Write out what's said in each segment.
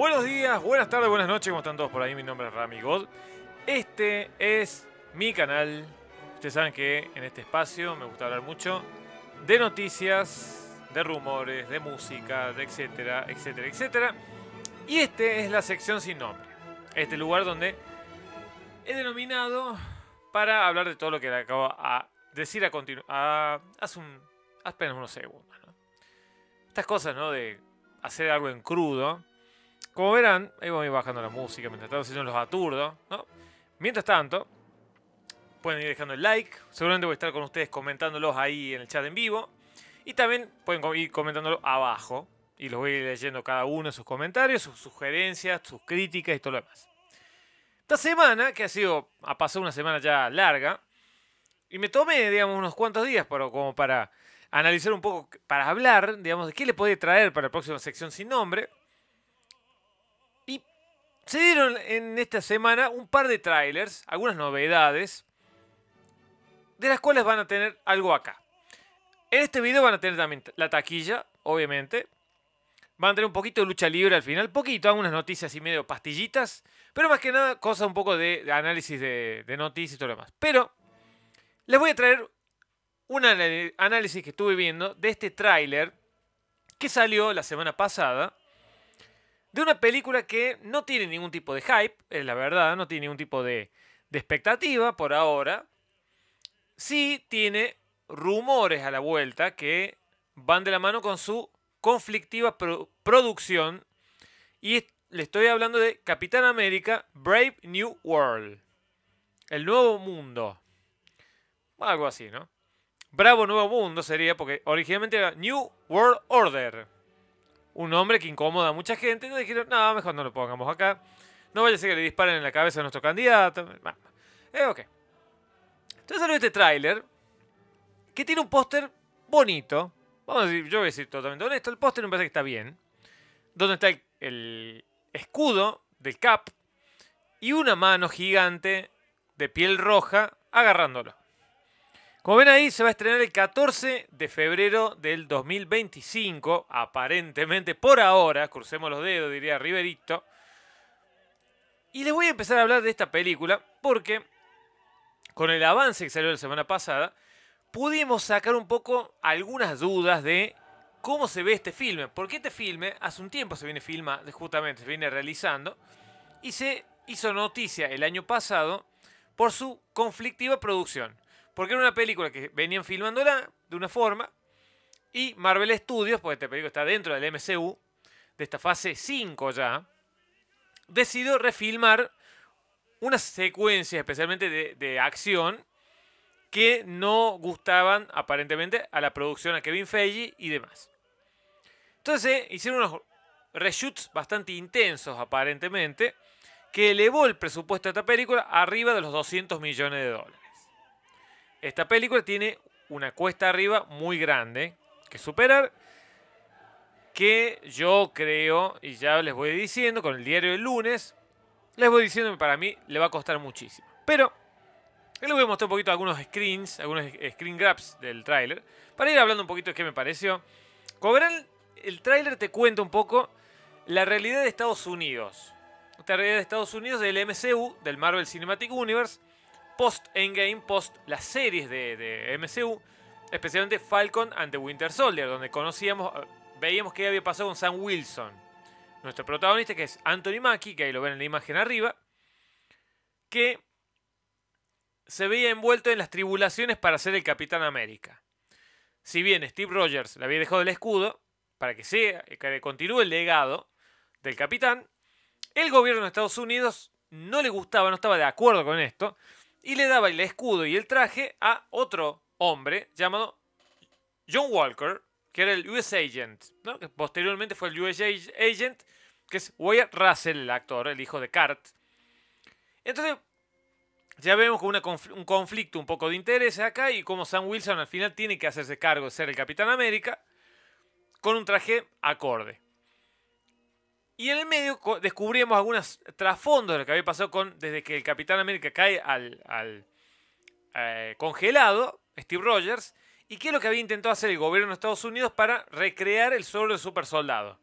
Buenos días, buenas tardes, buenas noches, ¿cómo están todos por ahí? Mi nombre es Rami God. Este es mi canal. Ustedes saben que en este espacio me gusta hablar mucho de noticias, de rumores, de música, de etcétera, etcétera, etcétera. Y este es la sección sin nombre. Este lugar donde he denominado para hablar de todo lo que le acabo de decir a continuación. Hace un, apenas unos segundos. Estas cosas, ¿no? De hacer algo en crudo como verán, ahí voy bajando la música mientras tanto, si no los aturdo, Mientras tanto, pueden ir dejando el like. Seguramente voy a estar con ustedes comentándolos ahí en el chat en vivo. Y también pueden ir comentándolo abajo. Y los voy a ir leyendo cada uno de sus comentarios, sus sugerencias, sus críticas y todo lo demás. Esta semana, que ha sido, ha pasado una semana ya larga, y me tomé, digamos, unos cuantos días pero como para analizar un poco, para hablar, digamos, de qué le puede traer para la próxima sección sin nombre. Se dieron en esta semana un par de trailers, algunas novedades, de las cuales van a tener algo acá. En este video van a tener también la taquilla, obviamente. Van a tener un poquito de lucha libre al final, poquito, algunas noticias y medio pastillitas, pero más que nada cosas un poco de, análisis de, noticias y todo lo demás. Pero les voy a traer un análisis que estuve viendo de este tráiler que salió la semana pasada de una película que no tiene ningún tipo de hype, es la verdad, no tiene ningún tipo de, expectativa por ahora. Sí tiene rumores a la vuelta que van de la mano con su conflictiva producción. Y le estoy hablando de Capitán América Brave New World. El nuevo mundo. Algo así, ¿no? Bravo Nuevo Mundo sería porque originalmente era New World Order un hombre que incomoda a mucha gente. Entonces dijeron, no, mejor no lo pongamos acá. No vaya a ser que le disparen en la cabeza a nuestro candidato. Eh, ok. Entonces salió este tráiler que tiene un póster bonito. Vamos yo voy a decir totalmente honesto, el póster me parece que está bien. Donde está el escudo del Cap y una mano gigante de piel roja agarrándolo. Como ven ahí, se va a estrenar el 14 de febrero del 2025, aparentemente por ahora, crucemos los dedos, diría Riverito. Y les voy a empezar a hablar de esta película porque, con el avance que salió la semana pasada, pudimos sacar un poco algunas dudas de cómo se ve este filme. Porque este filme, hace un tiempo se viene filma, justamente se viene realizando, y se hizo noticia el año pasado por su conflictiva producción. Porque era una película que venían filmándola de una forma. Y Marvel Studios, porque esta película está dentro del MCU, de esta fase 5 ya, decidió refilmar una secuencia especialmente de, de acción, que no gustaban aparentemente a la producción, a Kevin Feige y demás. Entonces hicieron unos reshoots bastante intensos aparentemente, que elevó el presupuesto de esta película arriba de los 200 millones de dólares esta película tiene una cuesta arriba muy grande que superar, que yo creo, y ya les voy diciendo, con el diario del lunes, les voy diciendo que para mí le va a costar muchísimo. Pero les voy a mostrar un poquito algunos screens, algunos screen grabs del tráiler, para ir hablando un poquito de qué me pareció. Como el tráiler te cuenta un poco la realidad de Estados Unidos. La realidad de Estados Unidos del MCU, del Marvel Cinematic Universe, post-Endgame, post las series de, MCU, especialmente Falcon ante Winter Soldier, donde conocíamos, eh, veíamos qué había pasado con Sam Wilson, nuestro protagonista que es Anthony Mackie, que ahí lo ven en la imagen arriba, que se veía envuelto en las tribulaciones para ser el Capitán América. Si bien Steve Rogers le había dejado el escudo para que, sea, que continúe el legado del capitán, el gobierno de Estados Unidos no le gustaba, no estaba de acuerdo con esto, y le daba el escudo y el traje a otro hombre llamado John Walker, que era el US Agent, que posteriormente fue el US Agent, que es Wyatt Russell, el actor, el hijo de Cart. Entonces, ya vemos con un conflicto un poco de interés acá y como Sam Wilson al final tiene que hacerse cargo de ser el Capitán América con un traje acorde. Y en el medio descubrimos algunos trasfondos de lo que había pasado con, desde que el Capitán América cae al, eh, congelado, Steve Rogers, y qué es lo que había intentado hacer el gobierno de Estados Unidos para recrear el suelo del supersoldado.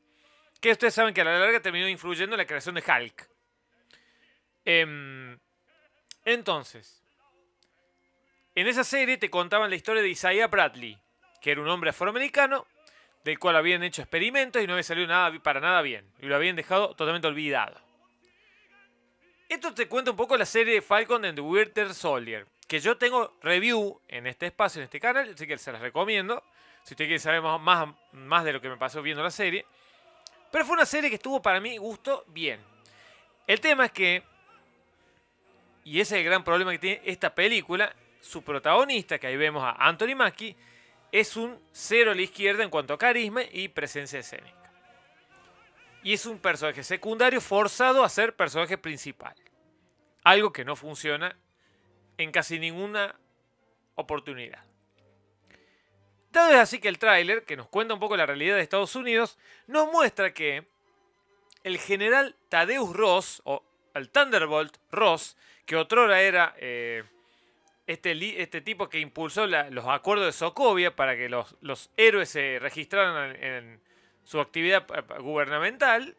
Que ustedes saben que a la larga terminó influyendo en la creación de Hulk. Em, entonces, en esa serie te contaban la historia de Isaiah Bradley, que era un hombre afroamericano del cual habían hecho experimentos y no había salido nada, para nada bien. Y lo habían dejado totalmente olvidado. Esto te cuenta un poco la serie Falcon and the Winter Soldier, que yo tengo review en este espacio, en este canal, así que se las recomiendo. Si usted quiere saber más, más, de lo que me pasó viendo la serie. Pero fue una serie que estuvo para mí gusto bien. El tema es que, y ese es el gran problema que tiene esta película, su protagonista, que ahí vemos a Anthony Mackie, es un cero a la izquierda en cuanto a carisma y presencia escénica. Y es un personaje secundario forzado a ser personaje principal. Algo que no funciona en casi ninguna oportunidad. dado es así que el tráiler, que nos cuenta un poco la realidad de Estados Unidos, nos muestra que el general Tadeusz Ross, o el Thunderbolt Ross, que otrora era eh, este, este, tipo que impulsó los acuerdos de Socovia para que los, héroes se registraran en, su actividad eh, gubernamental,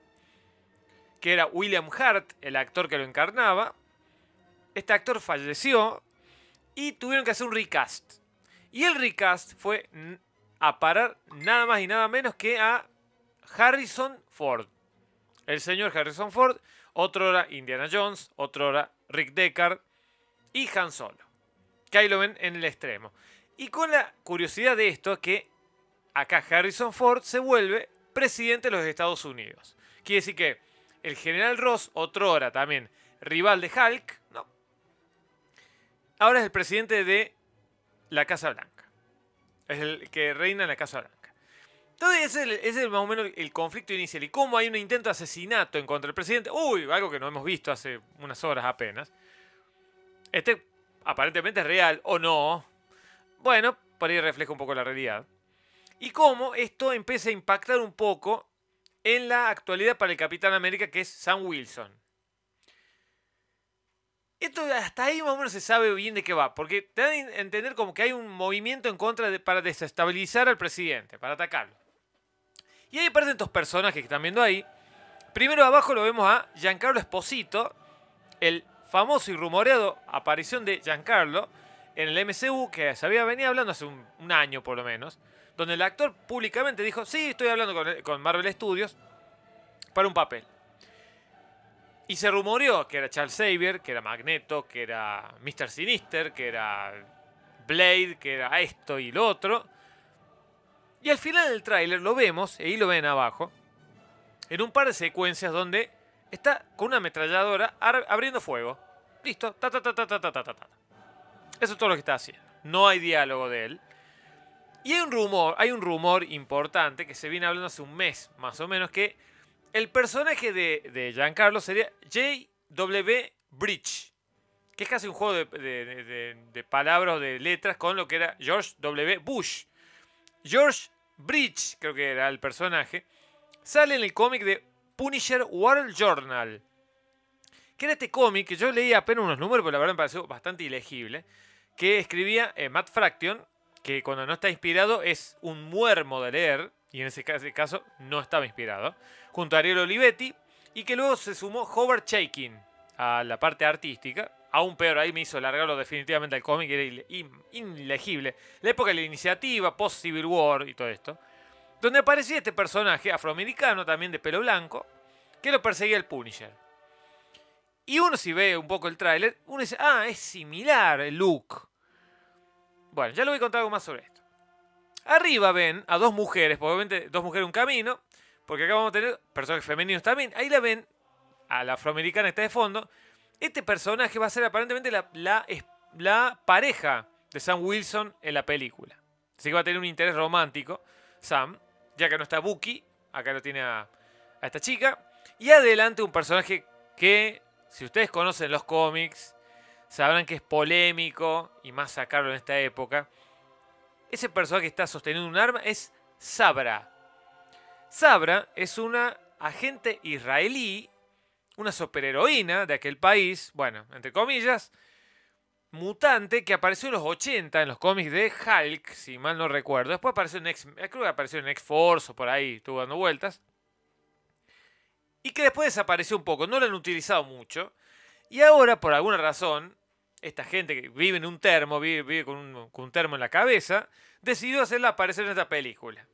que era William Hart, el actor que lo encarnaba. Este actor falleció y tuvieron que hacer un recast. Y el recast fue a parar nada más y nada menos que a Harrison Ford. El señor Harrison Ford, otro era Indiana Jones, otro era Rick Deckard y Han Solo. Kylo ven en el extremo. Y con la curiosidad de esto, que acá Harrison Ford se vuelve presidente de los Estados Unidos. Quiere decir que el general Ross, otrora también rival de Hulk, no. Ahora es el presidente de la Casa Blanca. Es el que reina en la Casa Blanca. Entonces ese es, el, más o menos el conflicto inicial. Y como hay un intento de asesinato en contra del presidente. Uy, algo que no hemos visto hace unas horas apenas. Este aparentemente es real o no, bueno, por ahí refleja un poco la realidad. Y cómo esto empieza a impactar un poco en la actualidad para el Capitán América, que es Sam Wilson. Esto hasta ahí más o menos se sabe bien de qué va, porque te dan a entender como que hay un movimiento en contra para desestabilizar al presidente, para atacarlo. Y ahí aparecen estos personas que están viendo ahí. Primero abajo lo vemos a Giancarlo Esposito, el famoso y rumoreado aparición de Giancarlo en el MCU que se había venido hablando hace un, año por lo menos, donde el actor públicamente dijo, sí, estoy hablando con, Marvel Studios para un papel. Y se rumoreó que era Charles Xavier, que era Magneto, que era Mr. Sinister, que era Blade, que era esto y lo otro. Y al final del tráiler lo vemos, y ahí lo ven abajo, en un par de secuencias donde está con una ametralladora abriendo fuego. Listo, Eso es todo lo que está haciendo. No hay diálogo de él. Y hay un rumor, hay un rumor importante que se viene hablando hace un mes, más o menos, que el personaje de, de Giancarlo sería J.W. Bridge, que es casi un juego de, de, de palabras, de letras, con lo que era George W. Bush. George Bridge, creo que era el personaje, sale en el cómic de Punisher World Journal. Que era este cómic que yo leía apenas unos números, pero la verdad me pareció bastante ilegible. Que escribía eh, Matt Fraction, que cuando no está inspirado es un muermo de leer, y en ese caso no estaba inspirado, junto a Ariel Olivetti, y que luego se sumó Howard Chaikin a la parte artística. Aún peor, ahí me hizo largarlo definitivamente al cómic, era ilegible. La época de la iniciativa, post-Civil War y todo esto donde aparecía este personaje afroamericano también de pelo blanco, que lo perseguía el Punisher. Y uno si ve un poco el tráiler, uno dice, ah, es similar el look. Bueno, ya le voy a contar algo más sobre esto. Arriba ven a dos mujeres, probablemente dos mujeres en un camino, porque acá vamos a tener personajes femeninos también. Ahí la ven, a la afroamericana está de fondo. Este personaje va a ser aparentemente la, la pareja de Sam Wilson en la película. Así que va a tener un interés romántico, Sam ya que no está Buki, acá lo tiene a, esta chica. Y adelante un personaje que, si ustedes conocen los cómics, sabrán que es polémico y más sacarlo en esta época. Ese personaje que está sosteniendo un arma es Sabra. Sabra es una agente israelí, una superheroína de aquel país, bueno, entre comillas, mutante que apareció en los 80 en los cómics de Hulk, si mal no recuerdo. Después apareció en X, creo que apareció en X-Force o por ahí, estuvo dando vueltas. Y que después desapareció un poco, no lo han utilizado mucho. Y ahora, por alguna razón, esta gente que vive en un termo, vive, con, un, termo en la cabeza, decidió hacerla aparecer en esta película.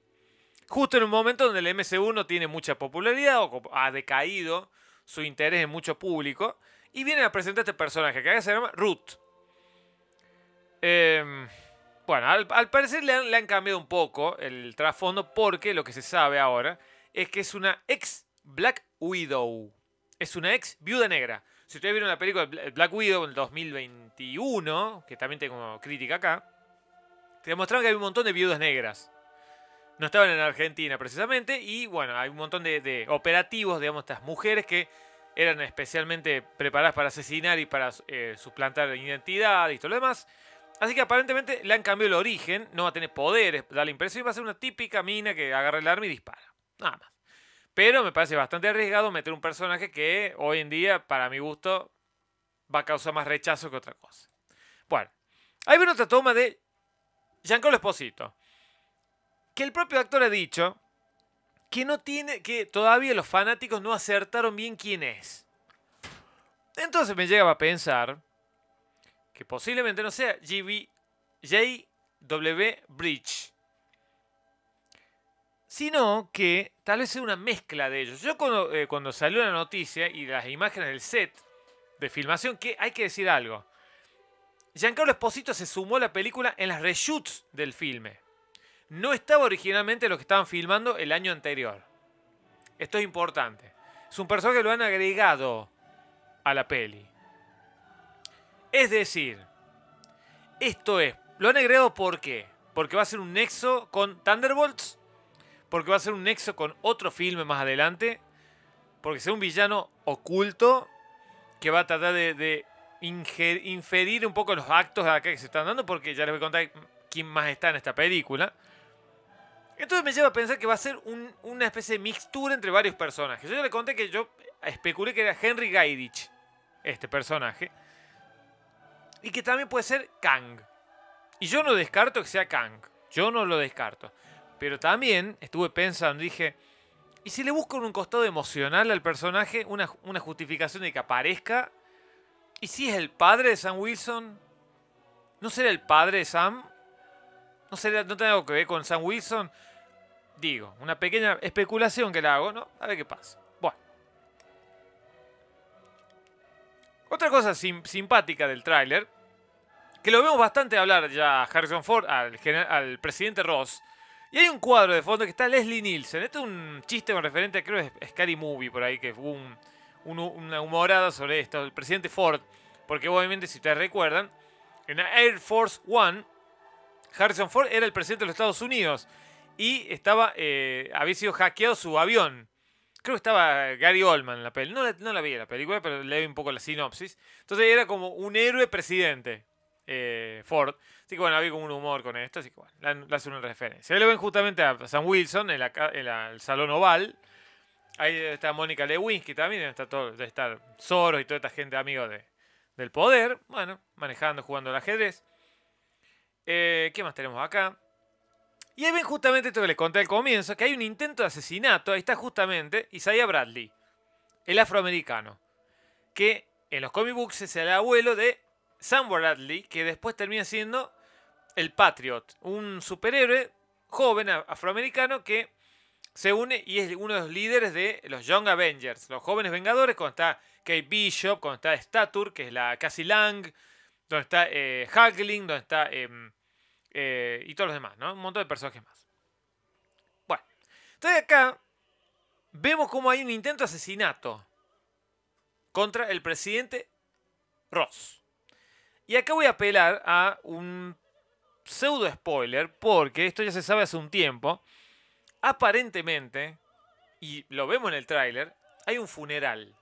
Justo en un momento donde el MS-1 tiene mucha popularidad o ha decaído su interés en mucho público. Y viene a presentar este personaje que acá se llama Ruth Em, bueno, al, parecer le han, cambiado un poco el trasfondo porque lo que se sabe ahora es que es una ex Black Widow. Es una ex viuda negra. Si ustedes vieron la película Black Widow en el 2021, que también tengo crítica acá, te demostraron que hay un montón de viudas negras. No estaban en Argentina precisamente y bueno, hay un montón de, operativos, digamos, estas mujeres que eran especialmente preparadas para asesinar y para eh, suplantar suplantar identidad y todo lo demás. Así que aparentemente le han cambiado el origen, no va a tener poderes, da la impresión y va a ser una típica mina que agarra el arma y dispara. Nada más. Pero me parece bastante arriesgado meter un personaje que hoy en día, para mi gusto, va a causar más rechazo que otra cosa. Bueno, hay una otra toma de Giancarlo Esposito. Que el propio actor ha dicho que no tiene. que todavía los fanáticos no acertaron bien quién es. Entonces me llegaba a pensar que posiblemente no sea JB, JW Bridge, sino que tal vez es una mezcla de ellos. Yo cuando, eh, cuando salió la noticia y las imágenes del set de filmación, que hay que decir algo. Giancarlo Esposito se sumó a la película en las reshoots del filme. No estaba originalmente lo que estaban filmando el año anterior. Esto es importante. Es un personaje que lo han agregado a la peli. Es decir, esto es, lo han agregado porque Porque va a ser un nexo con Thunderbolts, porque va a ser un nexo con otro filme más adelante, porque será un villano oculto que va a tratar de, inferir un poco los actos que se están dando, porque ya les voy a contar quién más está en esta película. Entonces me lleva a pensar que va a ser una especie de mixtura entre varios personajes. Yo ya le conté que yo especulé que era Henry Gaidich, este personaje y que también puede ser Kang. Y yo no descarto que sea Kang. Yo no lo descarto. Pero también estuve pensando, dije, ¿y si le busco un costado emocional al personaje, una, justificación de que aparezca? ¿Y si es el padre de Sam Wilson? ¿No será el padre de Sam? ¿No, será, no tiene algo que ver con Sam Wilson? Digo, una pequeña especulación que la hago, ¿no? A ver qué pasa. cosa simpática del tráiler, que lo vemos bastante hablar ya a Harrison Ford, al, presidente Ross, y hay un cuadro de fondo que está Leslie Nielsen. Este es un chiste con referente, creo que es Scary Movie por ahí, que hubo una humorada sobre esto. El presidente Ford, porque obviamente, si te recuerdan, en Air Force One, Harrison Ford era el presidente de los Estados Unidos y estaba, eh, había sido hackeado su avión. Creo que estaba Gary Oldman en la película. No la, vi en la película, pero leí un poco la sinopsis. Entonces era como un héroe presidente, eh, Ford. Así que bueno, había como un humor con esto, así que bueno, la, hace una referencia. Ahí lo ven justamente a Sam Wilson en, el salón oval. Ahí está Mónica Lewinsky también, está todo, estar Soros y toda esta gente amiga de, del poder. Bueno, manejando, jugando al ajedrez. Eh, ¿Qué más tenemos acá? Y ahí ven justamente esto que les conté al comienzo, que hay un intento de asesinato, ahí está justamente Isaiah Bradley, el afroamericano, que en los comic books es el abuelo de Sam Bradley, que después termina siendo el Patriot, un superhéroe joven afroamericano que se une y es uno de los líderes de los Young Avengers, los jóvenes vengadores, cuando está Kate Bishop, cuando está Statur, que es la Cassie Lang, donde está eh, donde está... Em, eh, y todos los demás, ¿no? Un montón de personajes más. Bueno, entonces acá vemos como hay un intento de asesinato contra el presidente Ross. Y acá voy a apelar a un pseudo spoiler, porque esto ya se sabe hace un tiempo. Aparentemente, y lo vemos en el tráiler, hay un funeral.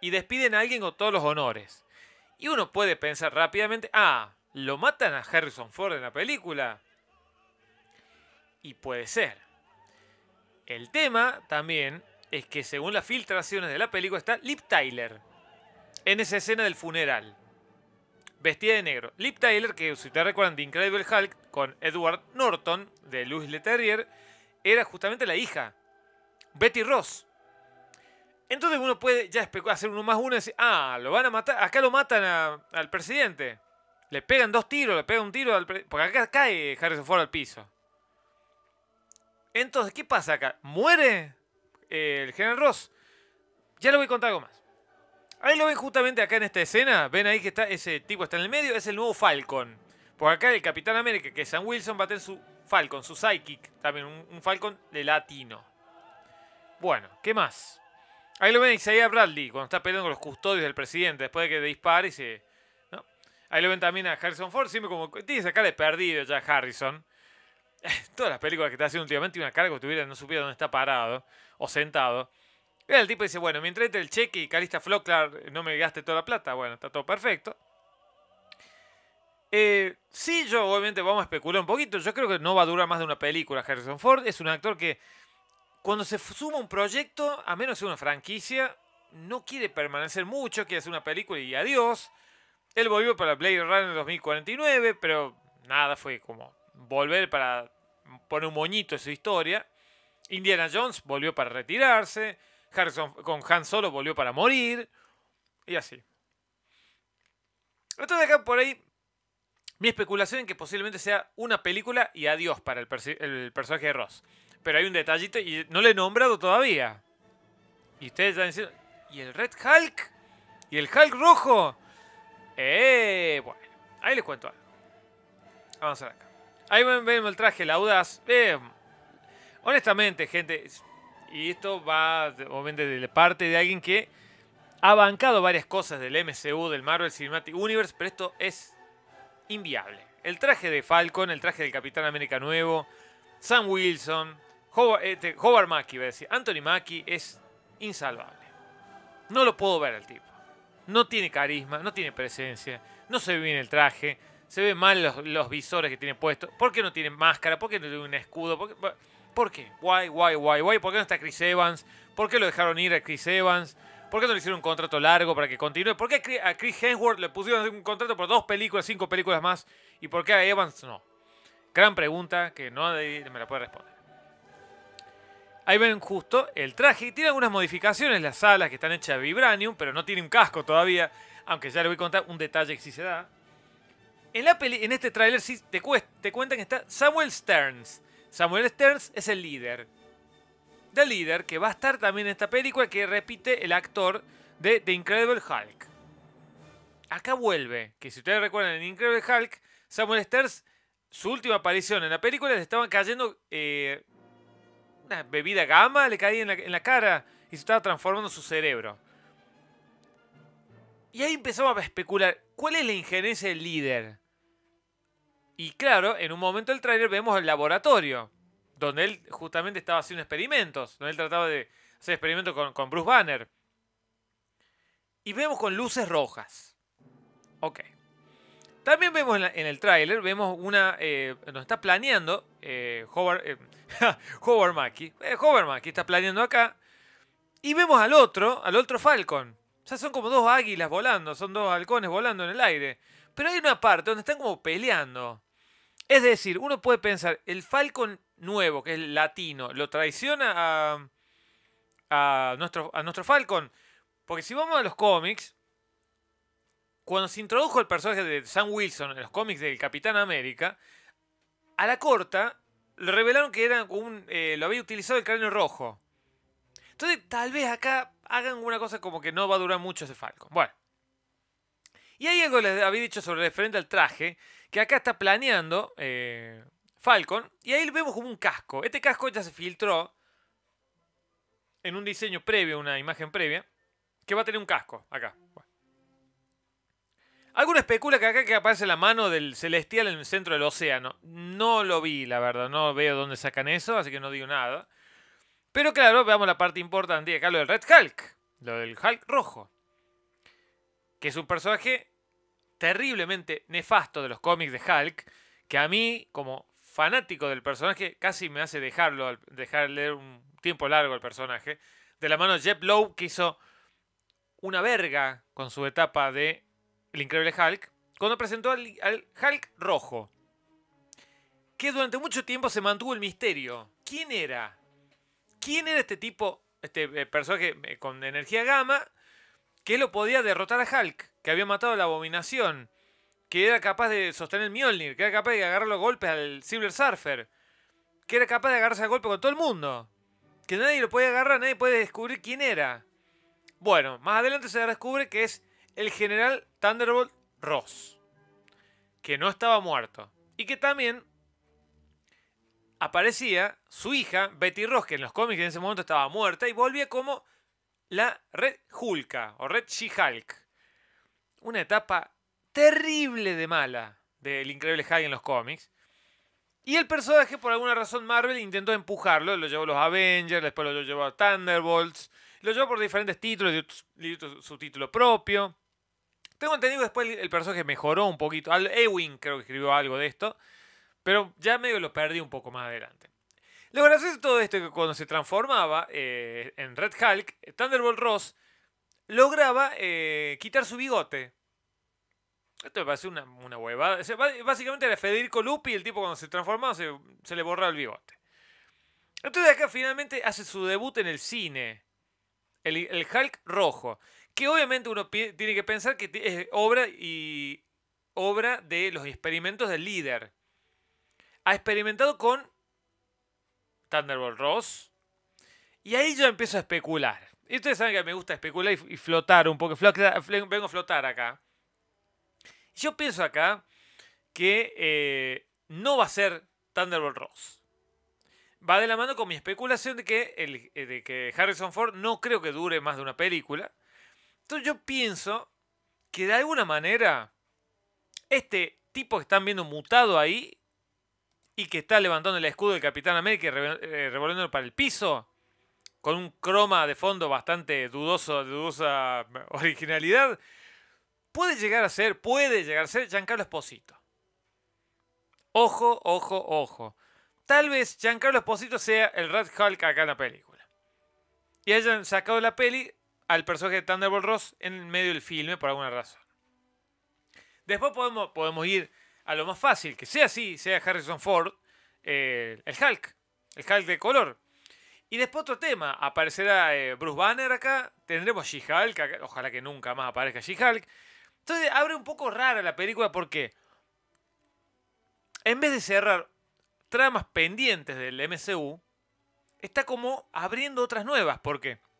Y despiden a alguien con todos los honores. Y uno puede pensar rápidamente, ah, lo matan a Harrison Ford en la película. Y puede ser. El tema también es que según las filtraciones de la película está Lip Tyler en esa escena del funeral. Vestida de negro. Lip Tyler, que si te recuerdan de Incredible Hulk con Edward Norton de Louis Leterrier, era justamente la hija. Betty Ross. Entonces uno puede ya hacer uno más uno y decir, ah, lo van a matar, acá lo matan al presidente. Le pegan dos tiros, le pegan un tiro al... Porque acá cae Harrison Ford al piso. Entonces, ¿qué pasa acá? ¿Muere eh, el general Ross? Ya lo voy a contar algo más. Ahí lo ven justamente acá en esta escena. Ven ahí que está ese tipo está en el medio. Es el nuevo Falcon. Porque acá el Capitán América, que es Sam Wilson, va a tener su Falcon, su Psychic. También un, Falcon de latino. Bueno, ¿qué más? Ahí lo ven a Isaiah Bradley cuando está peleando con los custodios del presidente. Después de que dispare y se Ahí lo ven también a Harrison Ford, siempre como. Tiene esa cara de perdido ya Harrison. Todas las películas que está haciendo últimamente, una cara que tuviera, no supiera dónde está parado o sentado. el tipo dice: Bueno, mientras entre el cheque y Calista Flocklar no me gaste toda la plata, bueno, está todo perfecto. Eh, sí, yo obviamente vamos a especular un poquito. Yo creo que no va a durar más de una película. Harrison Ford es un actor que cuando se suma un proyecto, a menos que sea una franquicia, no quiere permanecer mucho, quiere hacer una película y adiós. Él volvió para Blade Runner 2049, pero nada, fue como volver para poner un moñito en su historia. Indiana Jones volvió para retirarse. Harrison, con Han Solo volvió para morir. Y así. Esto deja por ahí mi especulación en que posiblemente sea una película y adiós para el, personaje de Ross. Pero hay un detallito y no le he nombrado todavía. Y ustedes ya diciendo, ¿y el Red Hulk? ¿Y el Hulk rojo? Eh, bueno, ahí les cuento algo. Vamos a ver acá. Ahí ven, el traje, la audaz. honestamente, gente, y esto va obviamente de parte de alguien que ha bancado varias cosas del MCU, del Marvel Cinematic Universe, pero esto es inviable. El traje de Falcon, el traje del Capitán América Nuevo, Sam Wilson, Howard, este, voy a decir, Anthony Mackie es insalvable. No lo puedo ver al tipo no tiene carisma, no tiene presencia, no se ve bien el traje, se ve mal los, visores que tiene puesto. ¿Por qué no tiene máscara? ¿Por qué no tiene un escudo? ¿Por qué? ¿Por qué? Why, why, ¿Por qué no está Chris Evans? ¿Por qué lo dejaron ir a Chris Evans? ¿Por qué no le hicieron un contrato largo para que continúe? ¿Por qué a Chris Hemsworth le pusieron un contrato por dos películas, cinco películas más? ¿Y por qué a Evans no? Gran pregunta que no me la puede responder. Ahí ven justo el traje. Tiene algunas modificaciones las alas que están hechas de vibranium, pero no tiene un casco todavía. Aunque ya le voy a contar un detalle que sí se da. En, este tráiler sí te, cuentan que está Samuel Stearns. Samuel Stearns es el líder. El líder que va a estar también en esta película que repite el actor de The Incredible Hulk. Acá vuelve, que si ustedes recuerdan en Incredible Hulk, Samuel Stearns, su última aparición en la película, le estaban cayendo eh, una bebida gama le caía en la, cara y se estaba transformando su cerebro. Y ahí empezamos a especular, ¿cuál es la injerencia del líder? Y claro, en un momento del trailer vemos el laboratorio, donde él justamente estaba haciendo experimentos, donde él trataba de hacer experimentos con, con Bruce Banner. Y vemos con luces rojas. Ok. También vemos en, el tráiler, vemos una, eh, nos está planeando eh, Howard, eh, eh, está planeando acá, y vemos al otro, al otro Falcon. O sea, son como dos águilas volando, son dos halcones volando en el aire. Pero hay una parte donde están como peleando. Es decir, uno puede pensar, el Falcon nuevo, que es el latino, lo traiciona a, nuestro, a nuestro Falcon. Porque si vamos a los cómics, cuando se introdujo el personaje de Sam Wilson en los cómics del Capitán América, a la corta le revelaron que era un, eh, lo había utilizado el cráneo rojo. Entonces, tal vez acá hagan una cosa como que no va a durar mucho ese Falcon. Bueno. Y ahí algo les había dicho sobre referente al traje, que acá está planeando eh, Falcon, y ahí vemos como un casco. Este casco ya se filtró en un diseño previo, una imagen previa, que va a tener un casco acá. Alguno especula que acá que aparece la mano del celestial en el centro del océano. No lo vi, la verdad. No veo dónde sacan eso, así que no digo nada. Pero claro, veamos la parte importante. Acá lo del Red Hulk. Lo del Hulk rojo. Que es un personaje terriblemente nefasto de los cómics de Hulk. Que a mí, como fanático del personaje, casi me hace dejarlo, dejar leer un tiempo largo el personaje. De la mano de Jeff Lowe, que hizo una verga con su etapa de el increíble Hulk, cuando presentó al, Hulk rojo, que durante mucho tiempo se mantuvo el misterio. ¿Quién era? ¿Quién era este tipo, este eh, personaje eh, con energía gamma, que lo podía derrotar a Hulk, que había matado a la abominación, que era capaz de sostener Mjolnir, que era capaz de agarrar los golpes al Silver Surfer, que era capaz de agarrarse a golpe con todo el mundo, que nadie lo podía agarrar, nadie puede descubrir quién era. Bueno, más adelante se descubre que es el general Thunderbolt Ross, que no estaba muerto. Y que también aparecía su hija, Betty Ross, que en los cómics en ese momento estaba muerta, y volvía como la Red Hulka o Red She-Hulk. Una etapa terrible de mala del increíble Hulk en los cómics. Y el personaje, por alguna razón, Marvel intentó empujarlo. Lo llevó a los Avengers, después lo llevó a Thunderbolts. Lo llevó por diferentes títulos, su título propio. Tengo entendido que después el personaje mejoró un poquito. Al Ewing creo que escribió algo de esto. Pero ya medio lo perdí un poco más adelante. Lo gracioso de todo esto es que cuando se transformaba eh, en Red Hulk, Thunderbolt Ross lograba eh, quitar su bigote. Esto me parece una, una huevada. básicamente era Federico Lupi, el tipo cuando se transformaba se, le borraba el bigote. Entonces acá finalmente hace su debut en el cine. El, el Hulk rojo que obviamente uno tiene que pensar que es obra y obra de los experimentos del líder. Ha experimentado con Thunderbolt Ross y ahí yo empiezo a especular. Y ustedes saben que me gusta especular y, flotar un poco. vengo a flotar acá. Yo pienso acá que eh, no va a ser Thunderbolt Ross. Va de la mano con mi especulación de que, el, eh, de que Harrison Ford no creo que dure más de una película yo pienso que de alguna manera este tipo que están viendo mutado ahí y que está levantando el escudo del Capitán América y eh, revolviéndolo para el piso con un croma de fondo bastante dudoso, de dudosa originalidad, puede llegar a ser, puede llegar a ser Giancarlo Esposito. Ojo, ojo, ojo. Tal vez Giancarlo Esposito sea el Red Hulk acá en la película. Y hayan sacado la peli al personaje de Thunderbolt Ross en medio del filme por alguna razón. Después podemos, podemos ir a lo más fácil, que sea así, sea Harrison Ford, eh, el Hulk, el Hulk de color. Y después otro tema, aparecerá eh, Bruce Banner acá, tendremos She-Hulk, ojalá que nunca más aparezca She-Hulk. Entonces abre un poco rara la película porque en vez de cerrar tramas pendientes del MCU, está como abriendo otras nuevas, porque... qué?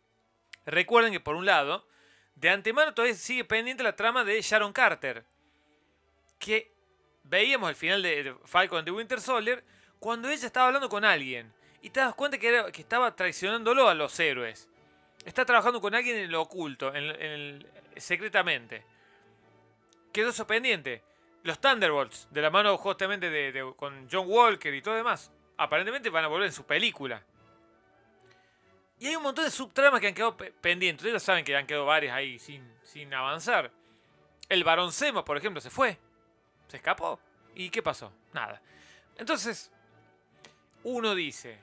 Recuerden que por un lado, de antemano todavía sigue pendiente la trama de Sharon Carter, que veíamos al final de Falcon and the Winter Soldier cuando ella estaba hablando con alguien y te das cuenta que, estaba traicionándolo a los héroes. Está trabajando con alguien en lo oculto, en, secretamente. Quedó eso pendiente. Los Thunderbolts, de la mano justamente de, con John Walker y todo demás, aparentemente van a volver en su película. Y hay un montón de subtramas que han quedado pendientes. Ustedes saben que han quedado varias ahí sin, sin avanzar. El varón Sema, por ejemplo, se fue. Se escapó. ¿Y qué pasó? Nada. Entonces, uno dice,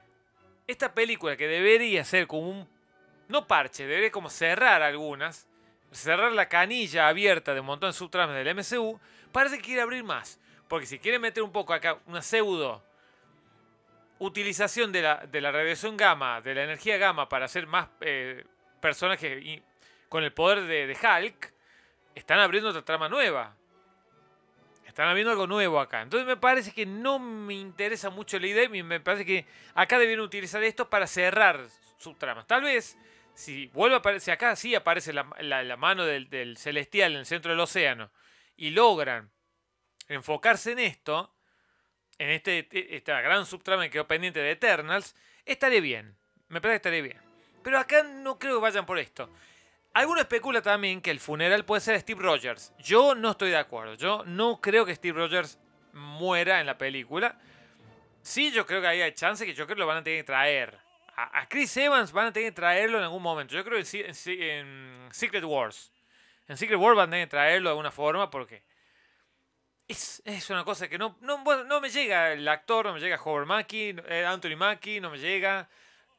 esta película que debería ser como un... No parche, debería como cerrar algunas. Cerrar la canilla abierta de un montón de subtramas del MCU. Parece que quiere abrir más. Porque si quiere meter un poco acá una pseudo utilización de la, de radiación gamma, de la energía gamma, para hacer más eh, personajes con el poder de, Hulk, están abriendo otra trama nueva. Están abriendo algo nuevo acá. Entonces me parece que no me interesa mucho la idea y me parece que acá debieron utilizar esto para cerrar sus tramas. Tal vez, si vuelve a aparecer, acá sí aparece la, mano del celestial en el centro del océano y logran enfocarse en esto, en este, este, esta gran subtrama que quedó pendiente de Eternals, estaré bien. Me parece que estaré bien. Pero acá no creo que vayan por esto. Alguno especula también que el funeral puede ser Steve Rogers. Yo no estoy de acuerdo. Yo no creo que Steve Rogers muera en la película. Sí, yo creo que hay chance que yo creo que lo van a tener que traer. A, Chris Evans van a tener que traerlo en algún momento. Yo creo que en, en Secret Wars. En Secret Wars van a tener que traerlo de alguna forma porque es, una cosa que no, no, no, me llega el actor, no me llega Howard Mackie, eh, Anthony Mackie, no me llega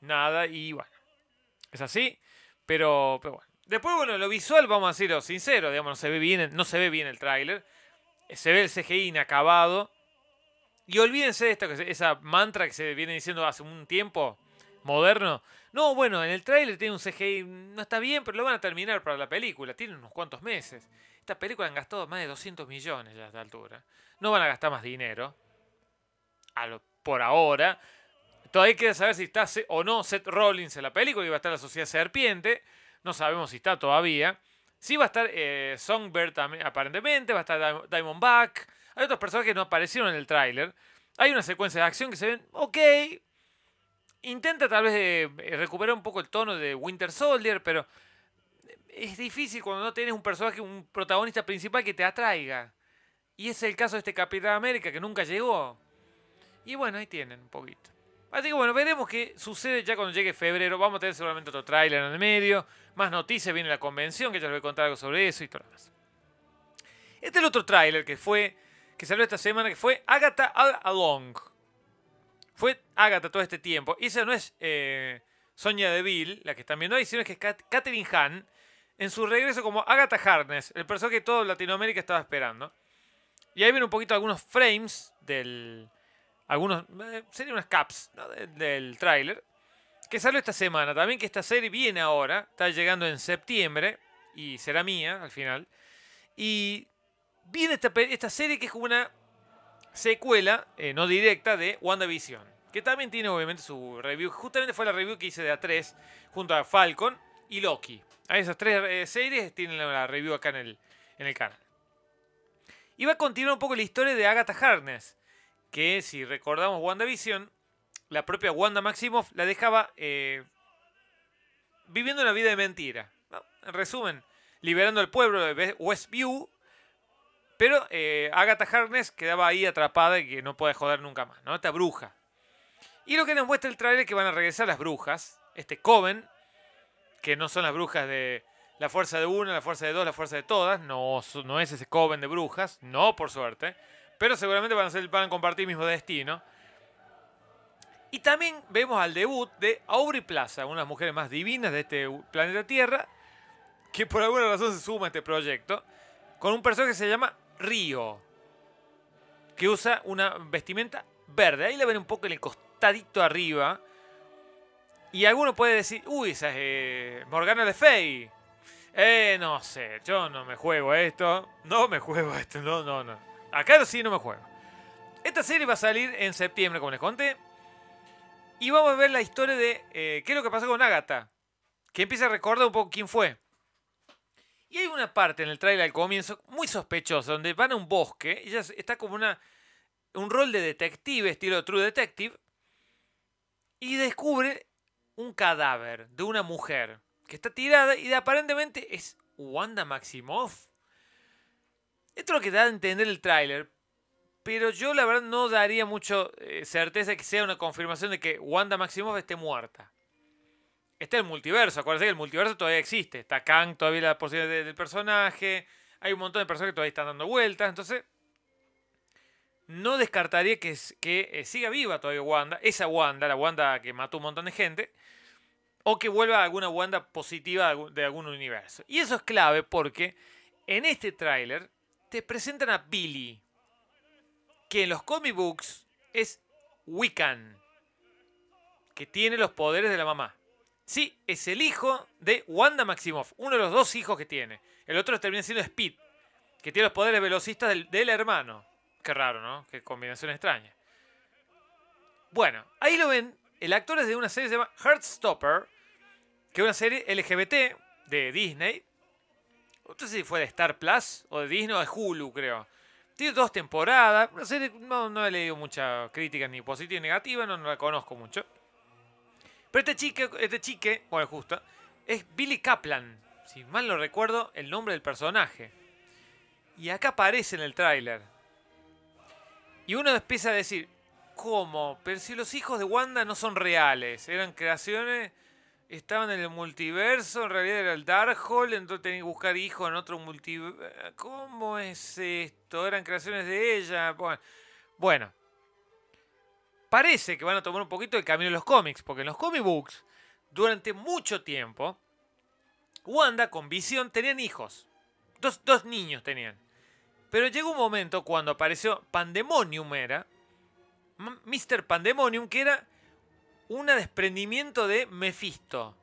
nada y bueno, es así, pero, bueno. Después, bueno, lo visual, vamos a decirlo sincero, digamos, no se ve bien, no se ve bien el tráiler, eh, se ve el CGI inacabado y olvídense de esta, esa mantra que se viene diciendo hace un tiempo moderno. No, bueno, en el tráiler tiene un CGI, no está bien, pero lo van a terminar para la película, tiene unos cuantos meses. Esta película han gastado más de 200 millones ya a esta altura. No van a gastar más dinero. por ahora. Todavía queda saber si está o no Seth Rollins en la película. Y va a estar la Sociedad Serpiente. No sabemos si está todavía. Sí va a estar eh, Songbird también, aparentemente. Va a estar Diamondback. Hay otros personajes que no aparecieron en el tráiler. Hay una secuencia de acción que se ven ok. Intenta tal vez eh, recuperar un poco el tono de Winter Soldier, pero es difícil cuando no tienes un personaje, un protagonista principal que te atraiga. Y es el caso de este Capitán América que nunca llegó. Y bueno, ahí tienen un poquito. Así que bueno, veremos qué sucede ya cuando llegue febrero. Vamos a tener seguramente otro tráiler en el medio. Más noticias, viene la convención, que ya les voy a contar algo sobre eso y todo lo demás. Este es el otro tráiler que fue, que salió esta semana, que fue Agatha All Along. Fue Agatha todo este tiempo. Y esa no es eh, Sonia Deville, la que están viendo ahí, sino que es Catherine Hahn, en su regreso como Agatha Harkness, el personaje que todo Latinoamérica estaba esperando. Y ahí ven un poquito algunos frames del. Algunos. Eh, serían unas caps del tráiler. Que salió esta semana. También que esta serie viene ahora. Está llegando en septiembre. Y será mía al final. Y viene esta, serie que es como una secuela, eh, no directa, de WandaVision. Que también tiene obviamente su review. Justamente fue la review que hice de A3 junto a Falcon y Loki a ah, esas tres eh, series, tienen la review acá en el, en el canal. Y va a continuar un poco la historia de Agatha Harness. que si recordamos WandaVision, la propia Wanda Maximoff la dejaba eh, viviendo una vida de mentira. En resumen, liberando al pueblo de Westview, pero eh, Agatha Harness quedaba ahí atrapada y que no puede joder nunca más, ¿no? Esta bruja. Y lo que nos muestra el trailer es que van a regresar las brujas, este Coven, que no son las brujas de la fuerza de una, la fuerza de dos, la fuerza de todas. No, no es ese coven de brujas, no por suerte. Pero seguramente van a, ser, van a compartir el mismo destino. Y también vemos al debut de Aubrey Plaza, una de las mujeres más divinas de este planeta Tierra, que por alguna razón se suma a este proyecto, con un personaje que se llama Río, que usa una vestimenta verde. Ahí la ven un poco en el costadito arriba, y alguno puede decir, uy, esa es eh, Morgana de Fey Eh, no sé, yo no me juego a esto. No me juego a esto, no, no, no. Acá sí no me juego. Esta serie va a salir en septiembre, como les conté. Y vamos a ver la historia de eh, qué es lo que pasó con Agatha. Que empieza a recordar un poco quién fue. Y hay una parte en el trailer al comienzo muy sospechosa, donde van a un bosque. Ella está como una, un rol de detective, estilo True Detective. Y descubre un cadáver de una mujer que está tirada y aparentemente es Wanda Maximoff. Esto es lo que da a entender el tráiler. Pero yo la verdad no daría mucho eh, certeza que sea una confirmación de que Wanda Maximoff esté muerta. Está el multiverso, acuérdense que el multiverso todavía existe. Está Kang, todavía la posibilidad del personaje. Hay un montón de personas que todavía están dando vueltas. Entonces, no descartaría que, eh, siga viva todavía Wanda, esa Wanda, la Wanda que mató un montón de gente, o que vuelva alguna Wanda positiva de algún universo. Y eso es clave porque en este tráiler te presentan a Billy, que en los comic books es Wiccan, que tiene los poderes de la mamá. Sí, es el hijo de Wanda Maximoff, uno de los dos hijos que tiene. El otro termina siendo Speed, que tiene los poderes velocistas del hermano. Qué raro, ¿no? Qué combinación extraña. Bueno, ahí lo ven. El actor es de una serie que se llama Heartstopper, que es una serie LGBT de Disney. No sé si fue de Star Plus o de Disney o de Hulu, creo. Tiene dos temporadas. serie, no, no he leído mucha crítica, ni positiva ni negativa, no, la conozco mucho. Pero este chique, este chique, bueno, justo, es Billy Kaplan. Si mal no recuerdo, el nombre del personaje. Y acá aparece en el tráiler. Y uno empieza a decir, ¿cómo? Pero si los hijos de Wanda no son reales, eran creaciones, estaban en el multiverso, en realidad era el Darkhold, entonces tenía que buscar hijos en otro multiverso. ¿Cómo es esto? Eran creaciones de ella. Bueno, parece que van a tomar un poquito el camino de los cómics, porque en los comic books, durante mucho tiempo, Wanda con Visión tenían hijos. Dos, dos niños tenían. Pero llegó un momento cuando apareció Pandemonium era, Mr. Pandemonium, que era un desprendimiento de Mephisto.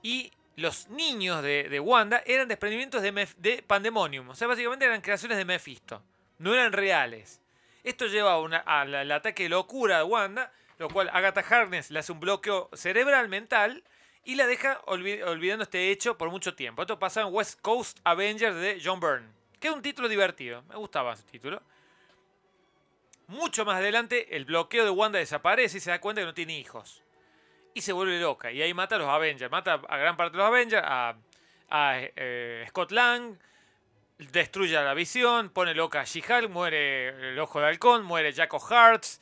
Y los niños de, Wanda eran desprendimientos de, Pandemonium. O sea, básicamente eran creaciones de Mephisto. No eran reales. Esto lleva al ataque de locura de Wanda, lo cual Agatha Harkness le hace un bloqueo cerebral mental y la deja olvidando este hecho por mucho tiempo. Esto pasa en West Coast Avengers de John Byrne. Que un título divertido. Me gustaba ese título. Mucho más adelante, el bloqueo de Wanda desaparece y se da cuenta que no tiene hijos. Y se vuelve loca. Y ahí mata a los Avengers. Mata a gran parte de los Avengers, a, eh, Scott Lang. Destruye a la visión, pone loca a She-Hulk, muere el ojo de halcón, muere Jack Hearts. Hearts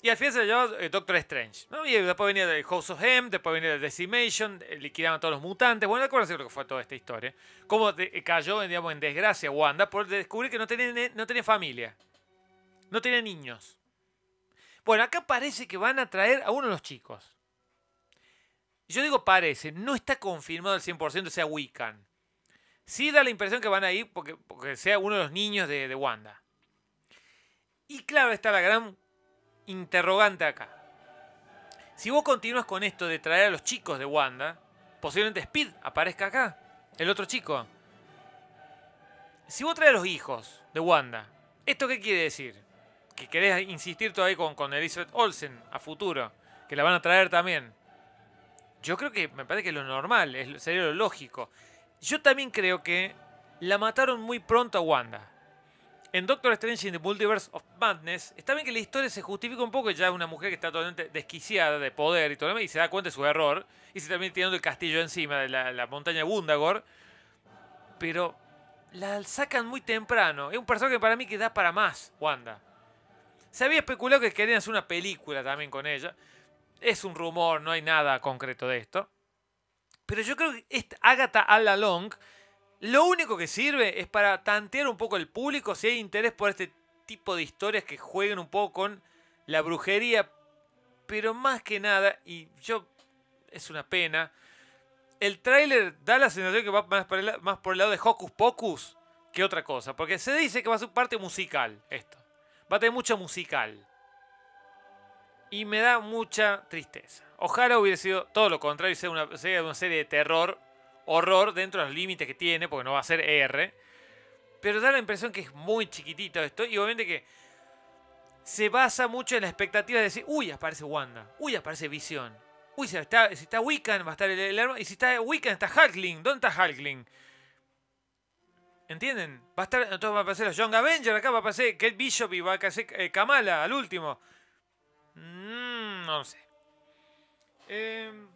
y al final se le eh, Doctor Strange. Y después venía el House of M, después venía el Decimation, eh, liquidaban a todos los mutantes. Bueno, acuérdense lo que fue toda esta historia. Cómo eh, cayó digamos, en desgracia Wanda por descubrir que no tenía, no familia. No tenía niños. Bueno, acá parece que van a traer a uno de los chicos. Yo digo parece, no está confirmado al 100% sea Wiccan. Sí da la impresión que van a ir porque, porque sea uno de los niños de Wanda. Y claro, está la gran interrogante acá. Si vos continúas con esto de traer a los chicos de Wanda, posiblemente Speed aparezca acá, el otro chico. Si vos traes a los hijos de Wanda, ¿esto qué quiere decir? Que querés insistir todavía con, con Elizabeth Olsen a futuro, que la van a traer también. Yo creo que me parece que es lo normal, sería lo lógico. Yo también creo que la mataron muy pronto a Wanda. En Doctor Strange in the Multiverse of Madness, está bien que la historia se justifica un poco, ya es una mujer que está totalmente desquiciada de poder y todo lo demás, y se da cuenta de su error, y se termina tirando el castillo encima de la, montaña de pero la sacan muy temprano. Es un personaje para mí que da para más, Wanda. Se había especulado que querían hacer una película también con ella. Es un rumor, no hay nada concreto de esto. Pero yo creo que Agatha Alla Long lo único que sirve es para tantear un poco el público si hay interés por este tipo de historias que jueguen un poco con la brujería. Pero más que nada, y yo es una pena, el tráiler da la sensación que va más por, el, lado de Hocus Pocus que otra cosa. Porque se dice que va a ser parte musical esto. Va a tener mucha musical. Y me da mucha tristeza. Ojalá hubiera sido todo lo contrario, sea una, sea una serie de terror horror dentro de los límites que tiene, porque no va a ser R. Pero da la impresión que es muy chiquitito esto. Y obviamente que se basa mucho en la expectativa de decir, uy, aparece Wanda, uy, aparece Visión. Uy, si está, si está Wiccan va a estar el, arma. Y si está Wiccan está Hulkling. ¿Dónde está Hulkling? ¿Entienden? Va a estar, entonces va a aparecer los Young Avengers, acá va a aparecer Kate Bishop y va a aparecer eh, Kamala al último. mmm, no sé. Eh...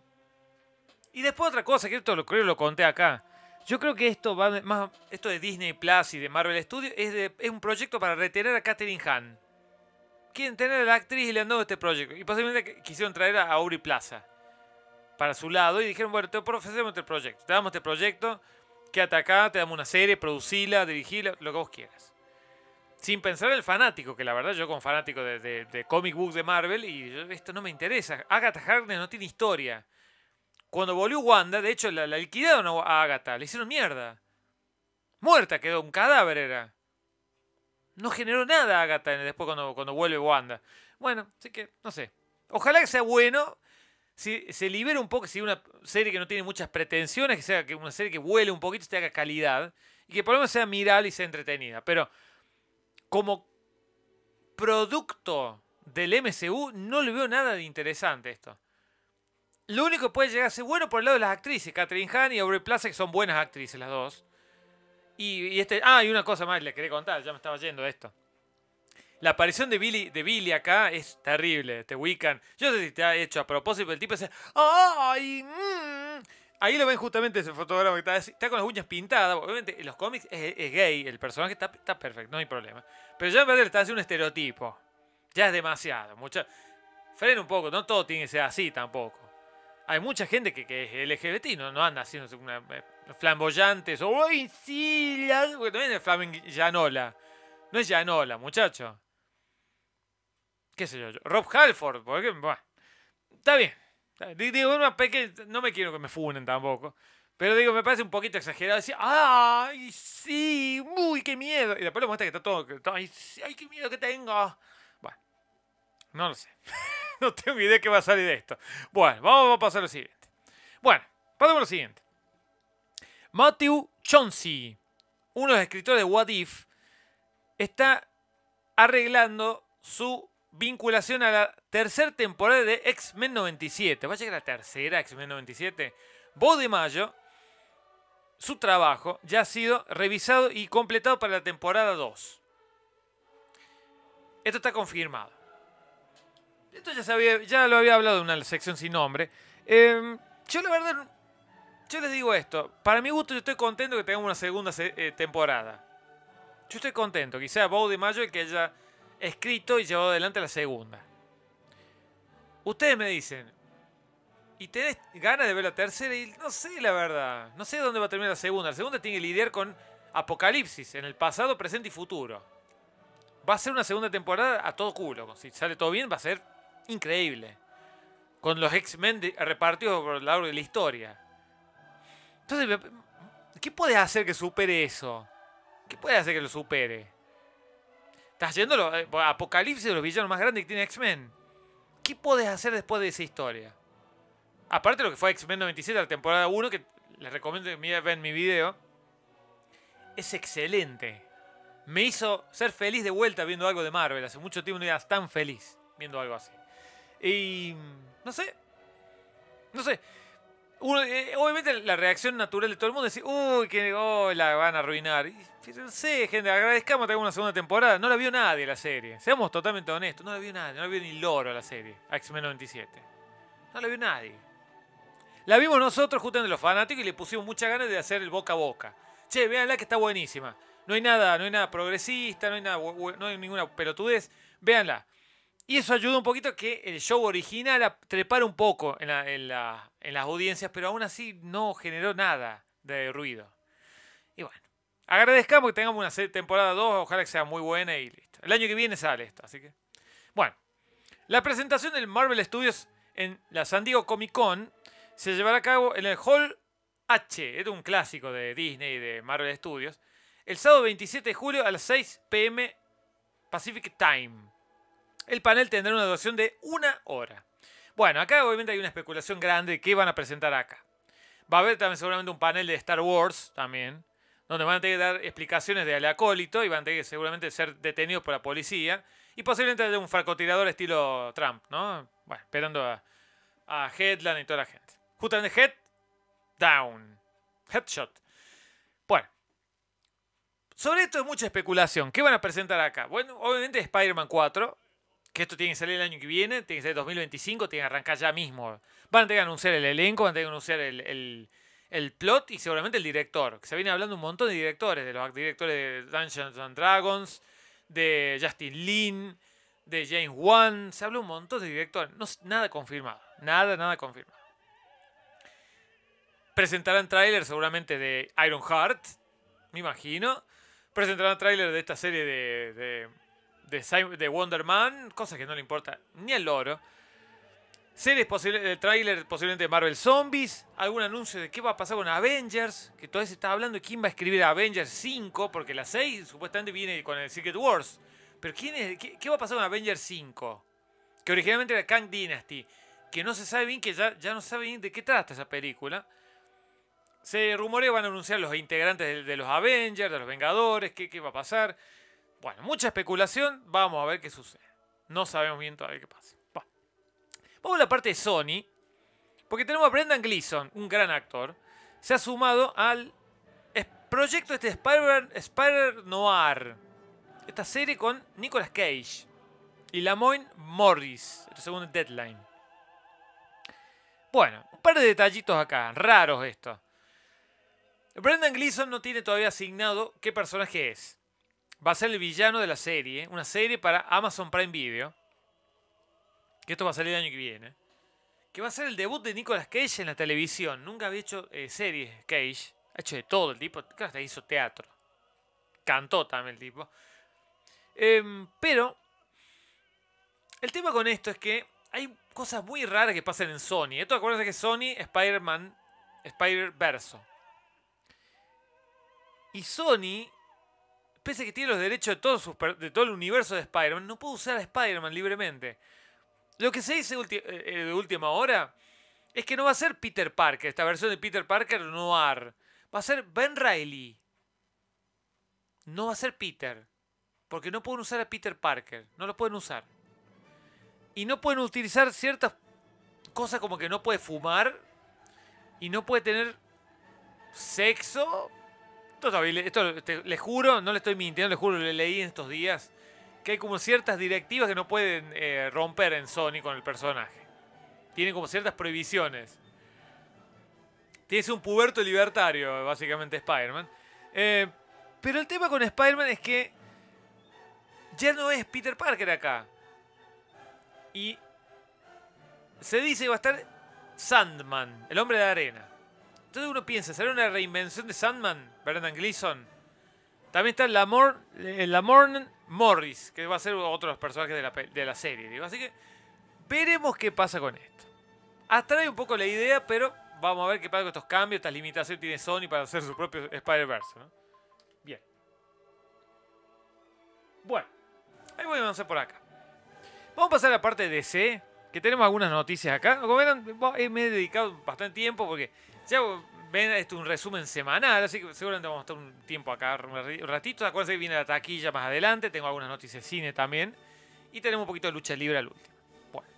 Y después otra cosa, que esto lo creo lo conté acá. Yo creo que esto va más esto de Disney Plus y de Marvel Studios es, es un proyecto para retener a Katherine Hahn. Quieren tener a la actriz y le han dado este proyecto. Y posiblemente quisieron traer a Uri Plaza para su lado y dijeron, bueno, te ofrecemos este proyecto. Te damos este proyecto, quédate acá, te damos una serie, producila, dirigila, lo que vos quieras. Sin pensar en el fanático, que la verdad yo como fanático de, de, comic books de Marvel, y esto no me interesa. Agatha Harkness no tiene historia. Cuando volvió Wanda, de hecho la, la liquidaron a Agatha, le hicieron mierda. Muerta quedó, un cadáver era. No generó nada Agatha después cuando, cuando vuelve Wanda. Bueno, así que, no sé. Ojalá que sea bueno. Si se libere un poco, si una serie que no tiene muchas pretensiones, que sea que una serie que vuele un poquito, te haga calidad. Y que por lo menos sea miral y sea entretenida. Pero como producto del MCU, no le veo nada de interesante esto. Lo único que puede llegar a ser bueno por el lado de las actrices. Catherine Hahn y Aubrey Plaza, que son buenas actrices las dos. Y, este. Ah, y una cosa más le quería contar, ya me estaba yendo de esto. La aparición de Billy, de Billy acá es terrible, te Wiccan. Yo sé si te ha hecho a propósito, el tipo dice. ¡Ay! Mm. Ahí lo ven justamente ese fotógrafo que está, con las uñas pintadas. Obviamente, en los cómics es, gay, el personaje está, perfecto, no hay problema. Pero ya en verdad le está haciendo un estereotipo. Ya es demasiado. Mucha... Frena un poco, no todo tiene que ser así tampoco hay mucha gente que, es LGBT y no, anda haciendo eh, flamboyantes o ¡ay, sí! La... Porque también es No es llanola, muchacho. ¿Qué sé yo? Rob Halford, porque. Bueno, está bien. Digo, no me quiero que me funen tampoco. Pero digo, me parece un poquito exagerado decir, ¡ay, sí! ¡Uy, qué miedo! Y después lo muestra que está todo. ay, ¡Ay, qué miedo que tengo! No lo sé. no tengo idea qué va a salir de esto. Bueno, vamos a pasar a lo siguiente. Bueno, pasemos a lo siguiente. Matthew Chauncey, uno de los escritores de What If, está arreglando su vinculación a la tercera temporada de X-Men 97. Vaya que la tercera X-Men 97. voz de Mayo, su trabajo ya ha sido revisado y completado para la temporada 2. Esto está confirmado. Esto ya, sabía, ya lo había hablado en una sección sin nombre. Em, yo la verdad, yo les digo esto. Para mi gusto yo estoy contento que tengamos una segunda eh, temporada. Yo estoy contento. Quizá Bow de Mayo el que haya escrito y llevado adelante la segunda. Ustedes me dicen, ¿y tenés ganas de ver la tercera? Y no sé, la verdad. No sé dónde va a terminar la segunda. La segunda tiene que lidiar con apocalipsis en el pasado, presente y futuro. Va a ser una segunda temporada a todo culo. Si sale todo bien, va a ser increíble. Con los X-Men repartidos por lo largo de la historia. Entonces, ¿qué puedes hacer que supere eso? ¿Qué puedes hacer que lo supere? Estás yendo eh, a Apocalipsis de los villanos más grandes que tiene X-Men. ¿Qué puedes hacer después de esa historia? Aparte de lo que fue X-Men 97, la temporada 1, que les recomiendo que vean mi video. Es excelente. Me hizo ser feliz de vuelta viendo algo de Marvel. Hace mucho tiempo no era tan feliz viendo algo así. Y. Mm, no sé. No sé. Eh, obviamente la reacción natural de todo el mundo es decir, uy, que oh, la van a arruinar. Y, no sé, gente, agradezcamos que una segunda temporada. No la vio nadie la serie. Seamos totalmente honestos, no la vio nadie. No la vio ni Loro la serie, X-Men 97. No la vio nadie. La vimos nosotros justamente los fanáticos y le pusimos muchas ganas de hacer el boca a boca. Che, véanla que está buenísima. No hay nada, no hay nada progresista, no hay no hay ninguna pelotudez. Véanla. Y eso ayuda un poquito a que el show original trepare un poco en, las audiencias, pero aún así no generó nada de ruido. Y bueno, agradezcamos que tengamos una temporada 2, ojalá que sea muy buena y listo. El año que viene sale esto, así que. Bueno, la presentación del Marvel Studios en la San Diego Comic Con se llevará a cabo en el Hall H, es un clásico de Disney y de Marvel Studios, el sábado 27 de julio a las 6 pm Pacific Time. El panel tendrá una duración de una hora. Bueno, acá obviamente hay una especulación grande de qué van a presentar acá. Va a haber también seguramente un panel de Star Wars también, donde van a tener que dar explicaciones de al y van a tener que seguramente ser detenidos por la policía. Y posiblemente de un francotirador estilo Trump, ¿no? Bueno, esperando a, Headland y toda la gente. Justamente Head Down. Headshot. Bueno. Sobre esto hay mucha especulación. ¿Qué van a presentar acá? Bueno, obviamente Spider-Man 4 que esto tiene que salir el año que viene, tiene que salir 2025, tiene que arrancar ya mismo. Van a tener que anunciar el elenco, van a tener que anunciar el, plot y seguramente el director. se viene hablando un montón de directores, de los directores de Dungeons and Dragons, de Justin Lin, de James Wan. Se habla un montón de directores. nada confirmado. Nada, nada confirmado. Presentarán tráiler seguramente de Iron Heart, me imagino. Presentarán tráiler de esta serie de de, Wonder Man, cosa que no le importa ni al loro. Series posible, el eh, tráiler posiblemente de Marvel Zombies, algún anuncio de qué va a pasar con Avengers, que todavía se está hablando de quién va a escribir Avengers 5, porque la 6 supuestamente viene con el Secret Wars. Pero quién qué, va a pasar con Avengers 5? Que originalmente era Kang Dynasty, que no se sabe bien, que ya, ya no sabe bien de qué trata esa película. Se rumorea van a anunciar los integrantes de, los Avengers, de los Vengadores, qué, qué va a pasar. Bueno, mucha especulación. Vamos a ver qué sucede. No sabemos bien todavía qué pasa. Vamos a la parte de Sony. Porque tenemos a Brendan Gleeson, un gran actor. Se ha sumado al proyecto este Spider, Noir. Esta serie con Nicolas Cage y Lamoine Morris, según Deadline. Bueno, un par de detallitos acá, raros esto. Brendan Gleeson no tiene todavía asignado qué personaje es va a ser el villano de la serie, una serie para Amazon Prime Video, que esto va a salir el año que viene, que va a ser el debut de Nicolas Cage en la televisión. Nunca había hecho eh, series Cage, ha hecho de todo el tipo, hasta hizo teatro, cantó también el tipo. Em, pero el tema con esto es que hay cosas muy raras que pasan en Sony. Esto acuérdense que Sony, Spider-Man, Spider-Verso. Y Sony Pese a que tiene los derechos de, todo el universo de Spider-Man, no puede usar a Spider-Man libremente. Lo que se dice eh, eh, de última hora es que no va a ser Peter Parker, esta versión de Peter Parker noir. Va a ser Ben Riley. No va a ser Peter. Porque no pueden usar a Peter Parker. No lo pueden usar. Y no pueden utilizar ciertas cosas como que no puede fumar. Y no puede tener sexo esto, les juro, no le estoy mintiendo, le juro, le leí en estos días que hay como ciertas directivas que no pueden eh, romper en Sony con el personaje. tiene como ciertas prohibiciones. tiene un puberto libertario, básicamente, Spider-Man. Eh, pero el tema con Spider-Man es que ya no es Peter Parker acá. Y se dice que va a estar Sandman, el hombre de arena. Entonces uno piensa, ¿será una reinvención de Sandman? Brendan Gleason. También está Lamor, Lamorne Morris, que va a ser otro de los personajes de la, serie. Así que veremos qué pasa con esto. Atrae un poco la idea, pero vamos a ver qué pasa con estos cambios, estas limitaciones que tiene Sony para hacer su propio Spider-Verse. Bien. Bueno, ahí voy a avanzar por acá. Vamos a pasar a la parte de DC, que tenemos algunas noticias acá. Como verán, eh, me he dedicado bastante tiempo porque ven es un resumen semanal, así que seguramente vamos a estar un tiempo acá, un ratito. Acuérdense que viene la taquilla más adelante, tengo algunas noticias de cine también. Y tenemos un poquito de lucha libre al último. Bueno.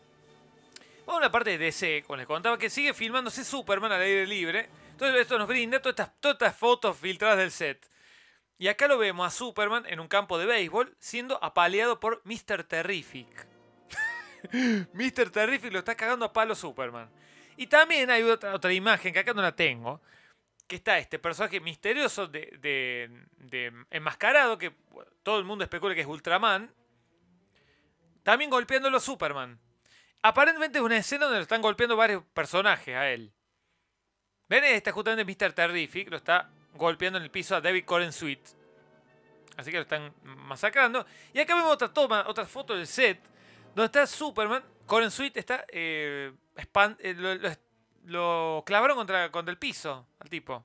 Vamos a una parte de DC, como les contaba, que sigue filmándose Superman al aire libre. Entonces esto nos brinda todas estas, todas estas fotos filtradas del set. Y acá lo vemos a Superman en un campo de béisbol siendo apaleado por Mr. Terrific. Mr. Terrific lo está cagando a palo Superman. Y también hay otra, otra imagen que acá no la tengo, que está este personaje misterioso de, de, enmascarado, que todo el mundo especula que es Ultraman, también golpeándolo a Superman. Aparentemente es una escena donde lo están golpeando varios personajes a él. Ven, está justamente Mr. Terrific, lo está golpeando en el piso a David Coren Sweet. Así que lo están masacrando. Y acá vemos otra toma, otra foto del set, donde está Superman. Coren Sweet está eh, eh, lo, clavaron contra, el piso al tipo.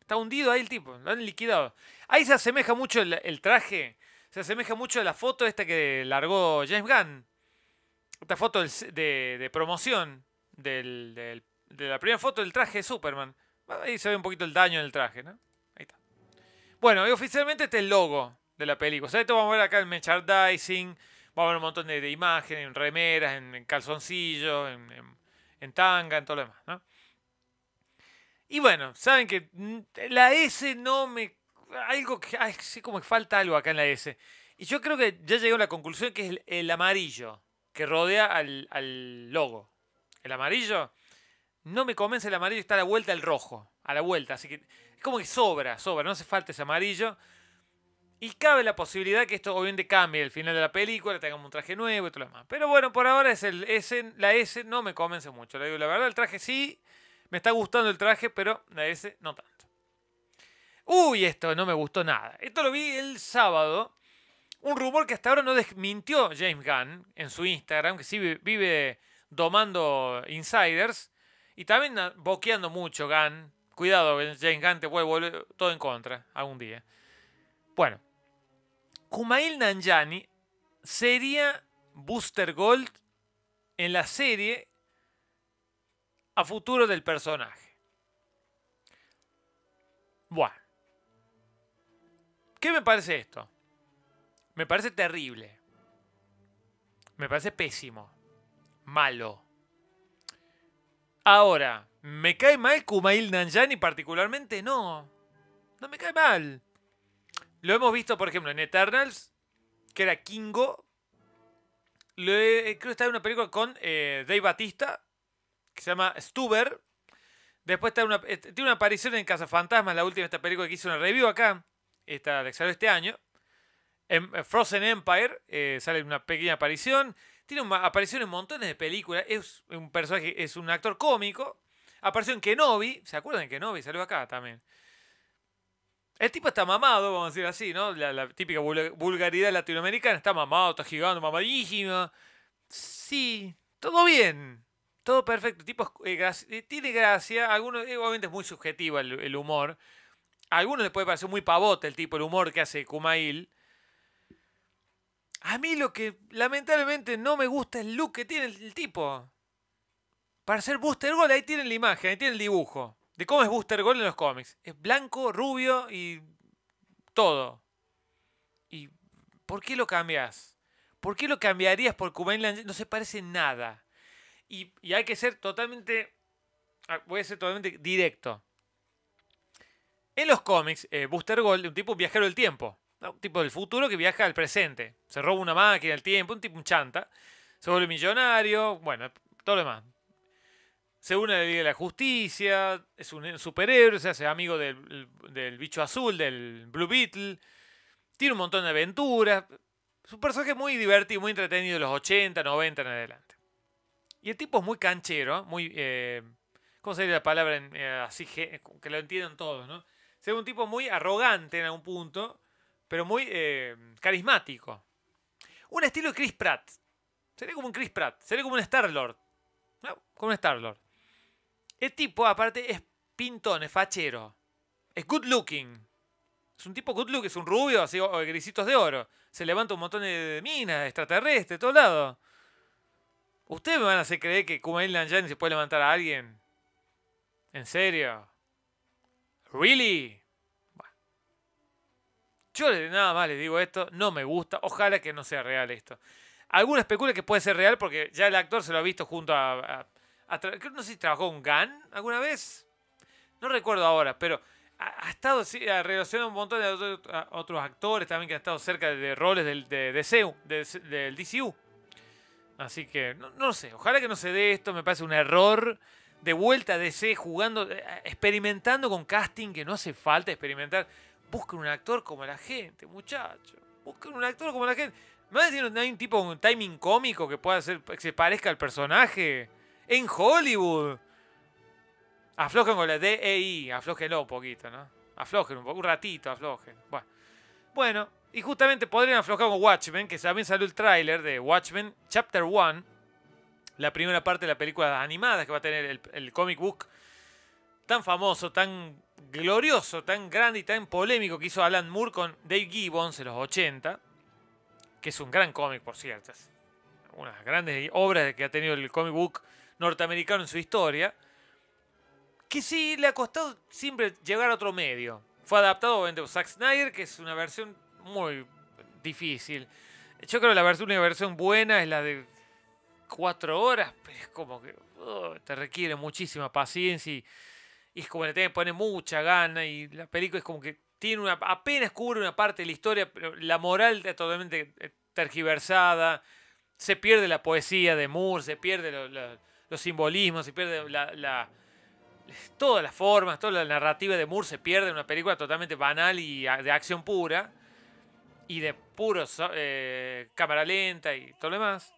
Está hundido ahí el tipo, lo han liquidado. Ahí se asemeja mucho el, traje, se asemeja mucho a la foto esta que largó James Gunn. Esta foto de, promoción de la primera foto del traje de Superman. Ah, ahí se ve un poquito el daño en el traje, ¿no? Ahí está. Bueno, y oficialmente este es el logo de la película. O sea, esto vamos a ver acá el merchandising, va a haber un montón de, de imágenes, en remeras, en, calzoncillos, en, en, tanga, en todo lo demás, ¿no? Y bueno, saben que la S no me... Algo que... Ay, sí, como que falta algo acá en la S. Y yo creo que ya llegué a la conclusión que es el, amarillo que rodea al, al, logo. El amarillo. No me convence el amarillo, está a la vuelta el rojo. A la vuelta. Así que es como que sobra, sobra. No hace falta ese amarillo. Y cabe la posibilidad que esto obviamente cambie el final de la película, tengamos un traje nuevo y todo lo demás. Pero bueno, por ahora es el la S no me convence mucho. la verdad, el traje sí, me está gustando el traje, pero la S no tanto. Uy, esto no me gustó nada. Esto lo vi el sábado. Un rumor que hasta ahora no desmintió James Gunn en su Instagram, que sí vive domando insiders. Y también boqueando mucho Gunn. Cuidado, James Gunn te puede volver todo en contra algún día. Bueno, Kumail Nanjiani sería Booster Gold en la serie a futuro del personaje. Buah. ¿Qué me parece esto? Me parece terrible. Me parece pésimo. Malo. Ahora, ¿me cae mal Kumail Nanjani particularmente? No. No me cae mal. Lo hemos visto, por ejemplo, en Eternals, que era Kingo. Eh, creo que está en una película con eh, Dave Batista, que se llama Stuber. Después está eh, tiene una aparición en Casa Fantasma, la última esta película que hizo una review acá. Esta la salió este año. En em, Frozen Empire sale una pequeña aparición. Tiene una aparición en montones de películas. Es un personaje, es un actor cómico. Apareció en Kenobi. ¿Se acuerdan de Kenobi? Salió acá también. El tipo está mamado, vamos a decir así, ¿no? La, típica vulgaridad latinoamericana. Está mamado, está gigante, mamadísima. Sí, todo bien. Todo perfecto. El tipo eh, eh, tiene gracia. Algunos, eh, obviamente es muy subjetivo el, humor. A algunos les puede parecer muy pavote el tipo, el humor que hace Kumail. A mí lo que lamentablemente no me gusta es el look que tiene el, tipo. Para ser Booster Gold, ahí tienen la imagen, ahí tienen el dibujo de cómo es Booster Gold en los cómics. Es blanco, rubio y todo. ¿Y por qué lo cambias? ¿Por qué lo cambiarías por Cubain No se parece nada. Y, hay que ser totalmente. Ah, voy a ser totalmente directo. En los cómics, eh, Booster Gold es un tipo viajero del tiempo. Un tipo del futuro que viaja al presente. Se roba una máquina del tiempo, un tipo, un chanta. Se vuelve millonario, bueno, todo lo demás se une a la Liga de la Justicia, es un superhéroe, se hace amigo del, bicho azul, del Blue Beetle, tiene un montón de aventuras, es un personaje muy divertido, muy entretenido de los 80, 90 en adelante. Y el tipo es muy canchero, muy... Eh, ¿Cómo sería la palabra eh, así que lo entiendan todos, no? Sería un tipo muy arrogante en algún punto, pero muy eh, carismático. Un estilo de Chris Pratt. Sería como un Chris Pratt, sería como un Star-Lord. como un Star-Lord. El tipo, aparte, es pintón, es fachero. Es good looking. Es un tipo good looking, es un rubio, así, o grisitos de oro. Se levanta un montón de minas, extraterrestres, de todo lado. ¿Ustedes me van a hacer creer que Kumail Nanjiani se puede levantar a alguien? ¿En serio? ¿Really? Bueno. Yo nada más les digo esto, no me gusta, ojalá que no sea real esto. Algunos especulan que puede ser real porque ya el actor se lo ha visto junto a no sé si trabajó con Gunn alguna vez. No recuerdo ahora, pero ha, estado relacionado un montón de otros actores también que han estado cerca de roles del, de, DCU, Así que no, no sé, ojalá que no se dé esto, me parece un error. De vuelta a DC jugando, eh, experimentando con casting que no hace falta experimentar. Busquen un actor como la gente, muchachos. Busquen un actor como la gente. ¿Me decir no hay un tipo con un timing cómico que pueda hacer, que se parezca al personaje? en Hollywood. Aflojen con la DEI, aflojenlo un poquito, ¿no? Aflojen un poco, un ratito, aflojen. Bueno. y justamente podrían aflojar con Watchmen, que también salió el tráiler de Watchmen Chapter 1, la primera parte de la película animada que va a tener el, el comic book tan famoso, tan glorioso, tan grande y tan polémico que hizo Alan Moore con Dave Gibbons en los 80, que es un gran cómic, por cierto. las grandes obras que ha tenido el comic book norteamericano en su historia, que sí le ha costado siempre llegar a otro medio. Fue adaptado obviamente por Zack Snyder, que es una versión muy difícil. Yo creo que la versión, versión buena es la de cuatro horas, pero es como que oh, te requiere muchísima paciencia y, es como le tienes mucha gana y la película es como que tiene una, apenas cubre una parte de la historia, la moral está totalmente tergiversada, se pierde la poesía de Moore, se pierde la los simbolismos, y pierde la, todas las formas, toda la narrativa de Moore se pierde en una película totalmente banal y de acción pura y de puro eh, cámara lenta y todo lo demás.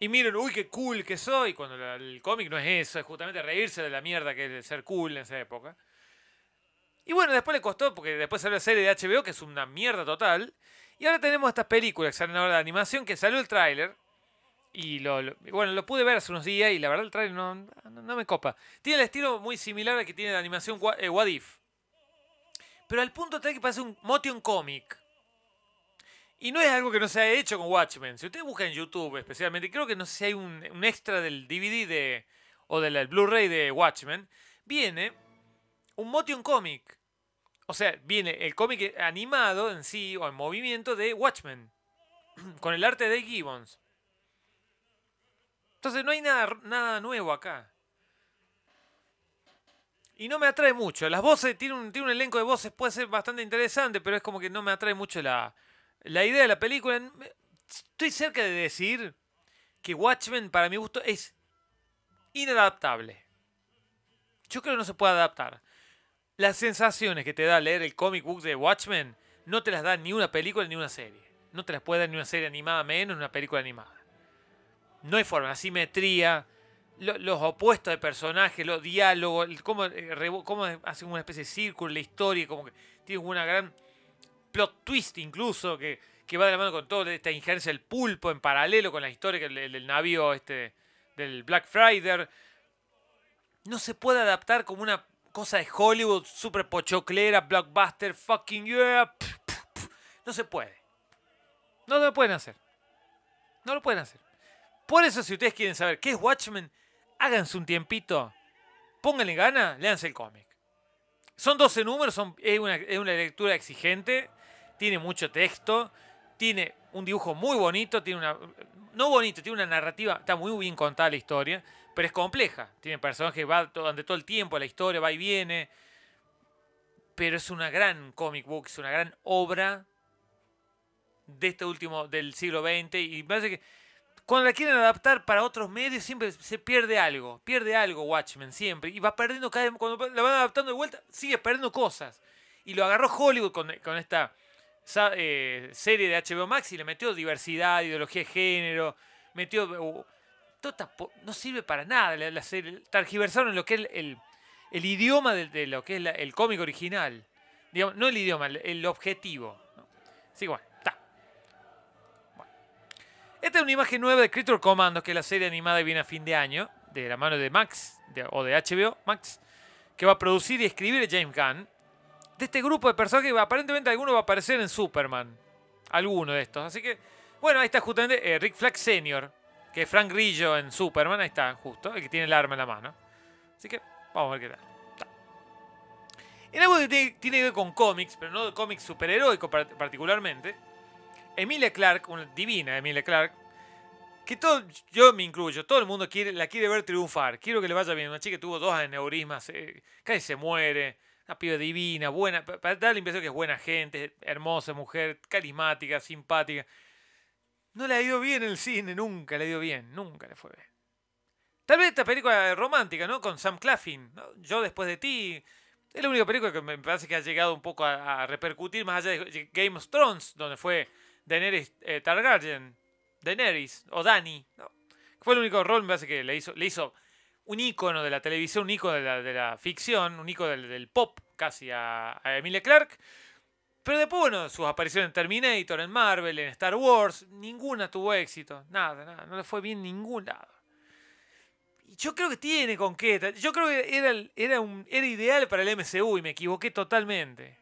Y miren, uy, qué cool que soy, cuando el cómic no es eso, es justamente reírse de la mierda que es ser cool en esa época. Y bueno, después le costó, porque después salió la serie de HBO, que es una mierda total. Y ahora tenemos estas películas que salen ahora de animación, que salió el tráiler, y lo, bueno, lo pude ver hace unos días y la verdad el trailer no, no, me copa. Tiene el estilo muy similar al que tiene la animación Wadif eh, Pero al punto de que parece un motion comic. Y no es algo que no se haya hecho con Watchmen. Si usted busca en YouTube especialmente, creo que no sé si hay un, un extra del DVD de, o del, Blu-ray de Watchmen, viene un motion comic. O sea, viene el cómic animado en sí o en movimiento de Watchmen. Con el arte de Gibbons. Entonces no hay nada, nada nuevo acá. Y no me atrae mucho. Las voces, tiene un, tiene un elenco de voces, puede ser bastante interesante, pero es como que no me atrae mucho la, la idea de la película. Estoy cerca de decir que Watchmen, para mi gusto, es inadaptable. Yo creo que no se puede adaptar. Las sensaciones que te da leer el comic book de Watchmen no te las da ni una película ni una serie. No te las puede dar ni una serie animada menos una película animada. No hay forma, la simetría, los opuestos de personajes, los diálogos, cómo, eh, cómo hacen una especie de círculo, la historia, como que tiene una gran plot twist incluso que, va de la mano con toda esta injerencia del pulpo en paralelo con la historia del, del navío este del Black Friday. No se puede adaptar como una cosa de Hollywood super pochoclera, blockbuster, fucking yeah. No se puede. No lo pueden hacer. No lo pueden hacer. Por eso, si ustedes quieren saber qué es Watchmen, háganse un tiempito, pónganle gana, leanse el cómic. Son 12 números, es, una, lectura exigente, tiene mucho texto, tiene un dibujo muy bonito, tiene una. No bonito, tiene una narrativa, está muy bien contada la historia, pero es compleja. Tiene personajes que va durante todo el tiempo la historia, va y viene. Pero es una gran comic book, es una gran obra de este último, del siglo XX. Y me parece que cuando la quieren adaptar para otros medios siempre se pierde algo, pierde algo Watchmen siempre y va perdiendo cada vez, cuando la van adaptando de vuelta sigue perdiendo cosas. Y lo agarró Hollywood con, esta eh, serie de HBO Max y le metió diversidad, ideología de género, metió... Uh, tota no sirve para nada la, serie, Targiversaron lo que es el, idioma de, lo que es el cómic original. no el idioma, el, objetivo. sí esta es una imagen nueva de Creature Commandos, que es la serie animada que viene a fin de año, de la mano de Max, o de HBO Max, que va a producir y escribir James Gunn. De este grupo de personajes, aparentemente alguno va a aparecer en Superman. Alguno de estos. Así que, bueno, ahí está justamente eh, Rick Flag Sr., que es Frank Grillo en Superman, ahí está, justo, el que tiene el arma en la mano. Así que, vamos a ver qué tal. En algo que tiene, que ver con cómics, pero no de cómics superheroico particularmente Emilia Clark, una divina Emilia Clark, que todo, yo me incluyo, todo el mundo quiere, la quiere ver triunfar, quiero que le vaya bien. Una chica que tuvo dos aneurismas, eh, casi se muere, una piba divina, buena, para dar la impresión que es buena gente, hermosa mujer, carismática, simpática. No le ha ido bien el cine, nunca le dio bien, nunca le fue bien. Tal vez esta película romántica, ¿no? Con Sam Claffin. Yo después de ti, es la única película que me parece que ha llegado un poco a repercutir más allá de Game of Thrones, donde fue Daenerys eh, Targaryen. Daenerys o Dani. ¿no? Fue el único rol, me parece que le hizo, le hizo un ícono de la televisión, un ícono de la, ficción, un ícono del, pop casi a, Emile Clark. Clarke. Pero después, bueno, sus apariciones en Terminator, en Marvel, en Star Wars, ninguna tuvo éxito. Nada, nada. No le fue bien ningún lado. Y yo creo que tiene con Yo creo que era, era, un, era ideal para el MCU y me equivoqué totalmente.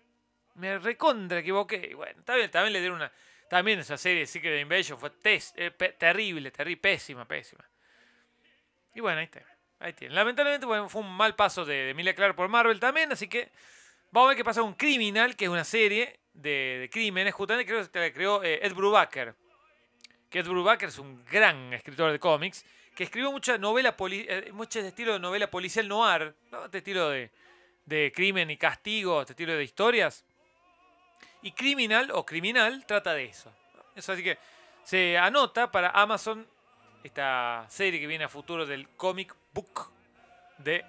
Me recontra equivoqué. Y bueno, también le dieron una también esa serie Secret Invasion fue eh, terrible, terrible, pésima, pésima. Y bueno, ahí está. Ahí tiene. Lamentablemente fue un mal paso de, de Emilia Clarke por Marvel también, así que vamos a ver qué pasa con Criminal, que es una serie de, crímenes, justamente creo que la creó eh, Ed Brubaker. Que Ed Brubaker es un gran escritor de cómics, que escribió mucha novela eh, mucho estilo de novela policial noir, ¿no? este estilo de, de crimen y castigo, este estilo de historias. Y Criminal o Criminal trata de eso. Eso así que se anota para Amazon esta serie que viene a futuro del comic book de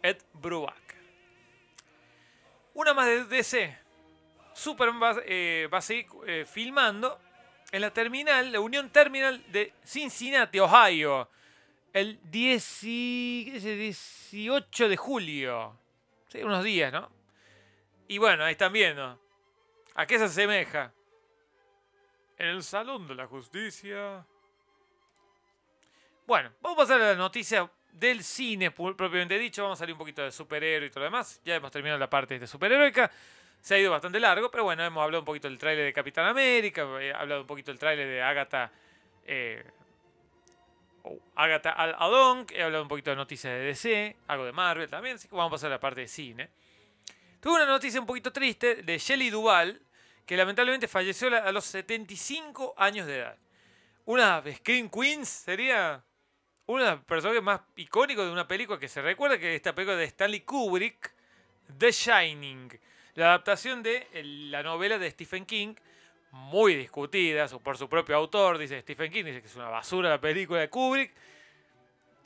Ed Brubaker. Una más de DC. Superman eh, va, a seguir eh, filmando en la terminal, la Unión Terminal de Cincinnati, Ohio, el 18 de julio. Sí, unos días, ¿no? Y bueno, ahí están viendo. ¿A qué se asemeja? En el Salón de la Justicia. Bueno, vamos a pasar a la noticia del cine propiamente dicho. Vamos a salir un poquito de superhéroe y todo lo demás. Ya hemos terminado la parte de superheroica. Se ha ido bastante largo, pero bueno, hemos hablado un poquito del tráiler de Capitán América, he hablado un poquito del tráiler de Agatha. Eh, oh, Agatha Al-Adonk, he hablado un poquito de noticias de DC, algo de Marvel también, así que vamos a pasar a la parte de cine. Tuve una noticia un poquito triste de Shelley Duval, que lamentablemente falleció a los 75 años de edad. Una Screen Queens sería una de los personajes más icónicos de una película que se recuerda que es esta película de Stanley Kubrick, The Shining, la adaptación de la novela de Stephen King, muy discutida por su propio autor, dice Stephen King, dice que es una basura la película de Kubrick.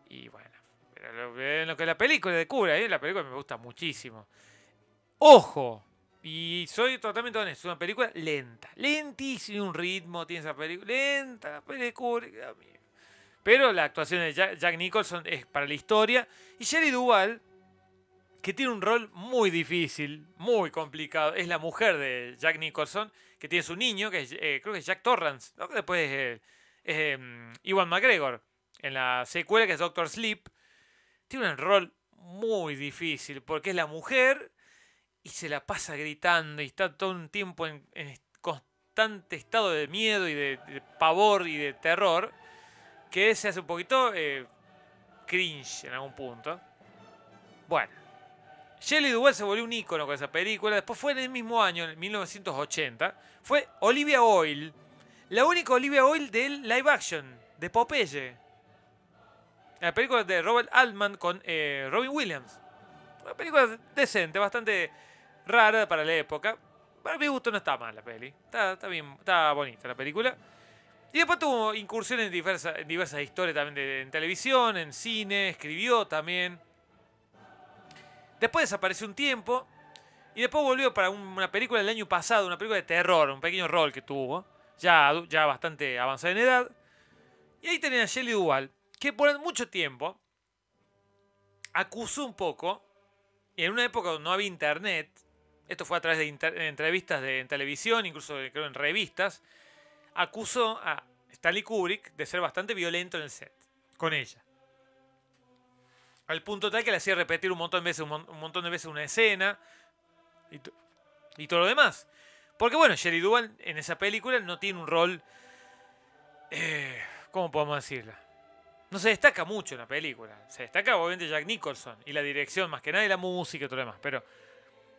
Y bueno, pero lo, que es la película de Kubrick, eh, la película me gusta muchísimo. Ojo, y soy totalmente honesto, es una película lenta, lentísima un ritmo tiene esa película, lenta, película, pero la actuación de Jack, Nicholson es para la historia y Sherry Duval, que tiene un rol muy difícil, muy complicado, es la mujer de Jack Nicholson, que tiene su niño, que eh, creo que es Jack Torrance, después es, eh, em, McGregor, en la secuela que es Doctor Sleep, tiene un rol muy difícil porque es la mujer y se la pasa gritando y está todo un tiempo en, constante estado de miedo y de, pavor y de terror que se hace un poquito eh, cringe en algún punto. Bueno, Shelley Duvall se volvió un icono con esa película. Después fue en el mismo año, en 1980, fue Olivia Oil, la única Olivia Oil del live action de Popeye. La película de Robert Altman con eh, Robin Williams. Una película decente, bastante rara para la época. Para mi gusto no está mal la peli. Está, está bien, está bonita la película. Y después tuvo incursiones en diversas, diversas historias también en televisión, en cine, escribió también. Después desapareció un tiempo. Y después volvió para una película del año pasado, una película de terror, un pequeño rol que tuvo. Ya, ya bastante avanzada en edad. Y ahí tenía a Shelley Duval, que por mucho tiempo acusó un poco, en una época donde no había internet, esto fue a través de entrevistas de, en televisión, incluso creo en revistas, acusó a Stanley Kubrick de ser bastante violento en el set, con ella. Al punto tal que le hacía repetir un montón de veces, un, montón de veces una escena y, todo lo demás. Porque bueno, Sherry Duval en esa película no tiene un rol... Eh, ¿Cómo podemos decirla? No se destaca mucho en la película. Se destaca obviamente Jack Nicholson y la dirección más que nada y la música y todo lo demás. Pero